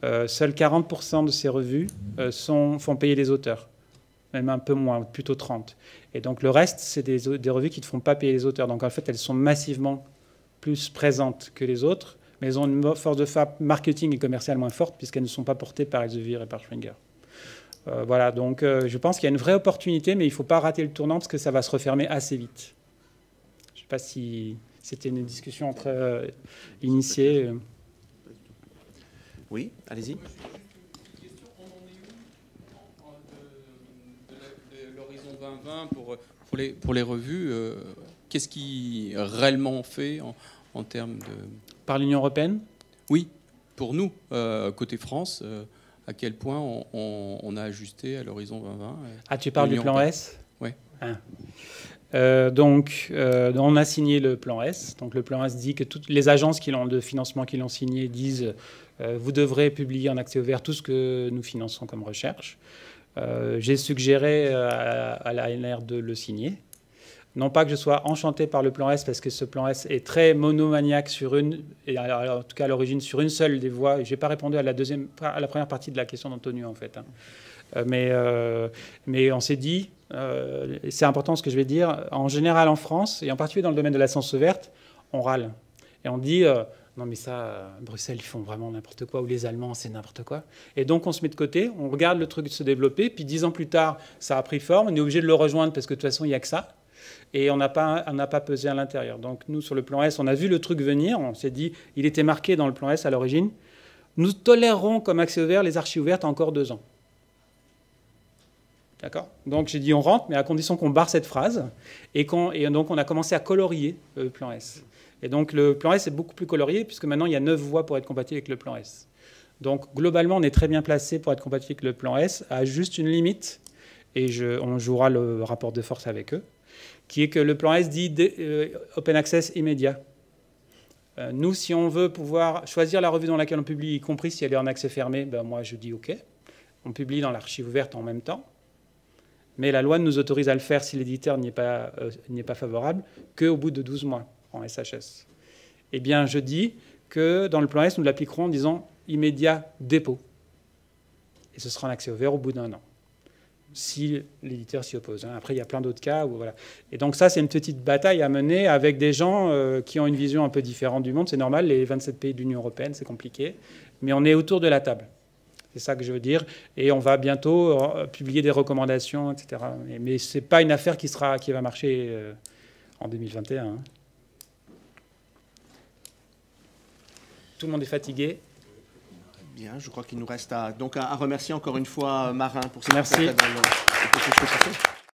euh, seuls 40% de ces revues euh, sont, font payer les auteurs, même un peu moins, plutôt 30. Et donc le reste, c'est des, revues qui ne font pas payer les auteurs. Donc en fait, elles sont massivement plus présentes que les autres, mais elles ont une force de marketing et commerciale moins forte puisqu'elles ne sont pas portées par Elsevier et par Schwinger. Euh, voilà, donc je pense qu'il y a une vraie opportunité, mais il ne faut pas rater le tournant parce que ça va se refermer assez vite sais pas si c'était une discussion entre euh, initiée. Euh. Oui, allez-y. L'horizon 2020 pour, l'Horizon euh, les, pour les revues, qu'est-ce qui réellement fait en, termes de... Par l'Union européenne Oui, pour nous, côté France, à quel point on, a ajusté à l'horizon 2020. Ah, tu parles du plan S Oui. Ah. Euh, donc, euh, on a signé le plan S. Donc, le plan S dit que toutes les agences qui de financement qui l'ont signé disent euh, vous devrez publier en accès ouvert tout ce que nous finançons comme recherche. J'ai suggéré à, l'ANR de le signer. Non pas que je sois enchanté par le plan S, parce que ce plan S est très monomaniaque sur une, et en tout cas à l'origine sur une seule des voies. Je n'ai pas répondu à la, deuxième, à la première partie de la question d'Antonio, en fait. Hein. Euh, euh, mais, on s'est dit, euh, c'est important ce que je vais dire, en général en France, et en particulier dans le domaine de la science verte, on râle. Et on dit, non mais ça, Bruxelles, ils font vraiment n'importe quoi, ou les Allemands, c'est n'importe quoi. Et donc on se met de côté, on regarde le truc se développer, puis dix ans plus tard, ça a pris forme, on est obligé de le rejoindre parce que de toute façon, il n'y a que ça. Et on n'a pas, pas pesé à l'intérieur. Donc nous, sur le plan S, on a vu le truc venir, on s'est dit, il était marqué dans le plan S à l'origine, nous tolérerons comme accès ouvert les archives ouvertes encore deux ans. D'accord Donc j'ai dit on rentre, mais à condition qu'on barre cette phrase. Et, qu'on et, donc on a commencé à colorier euh, le plan S. Et donc le plan S est beaucoup plus colorié, puisque maintenant il y a neuf voies pour être compatible avec le plan S. Donc globalement, on est très bien placé pour être compatible avec le plan S, à juste une limite, et je, on jouera le rapport de force avec eux, qui est que le plan S dit euh, open access immédiat. Euh, nous, si on veut pouvoir choisir la revue dans laquelle on publie, y compris si elle est en accès fermé, ben moi je dis OK. On publie dans l'archive ouverte en même temps mais la loi ne nous autorise à le faire si l'éditeur n'y est, pas, euh, pas favorable, qu'au bout de 12 mois en SHS. Eh bien, je dis que dans le plan S, nous l'appliquerons en disant immédiat dépôt. Et ce sera un accès ouvert au bout d'un an, si l'éditeur s'y oppose. Hein. Après, il y a plein d'autres cas. voilà. Et donc ça, c'est une petite bataille à mener avec des gens euh, qui ont une vision un peu différente du monde. C'est normal, les 27 pays de l'Union européenne, c'est compliqué. Mais on est autour de la table. C'est ça que je veux dire. Et on va bientôt euh, publier des recommandations, etc. Mais ce n'est pas une affaire qui, sera, qui va marcher euh, en 2021. Hein. Tout le monde est fatigué. Bien, je crois qu'il nous reste à, donc à, remercier encore une fois euh, Marin pour ce Merci.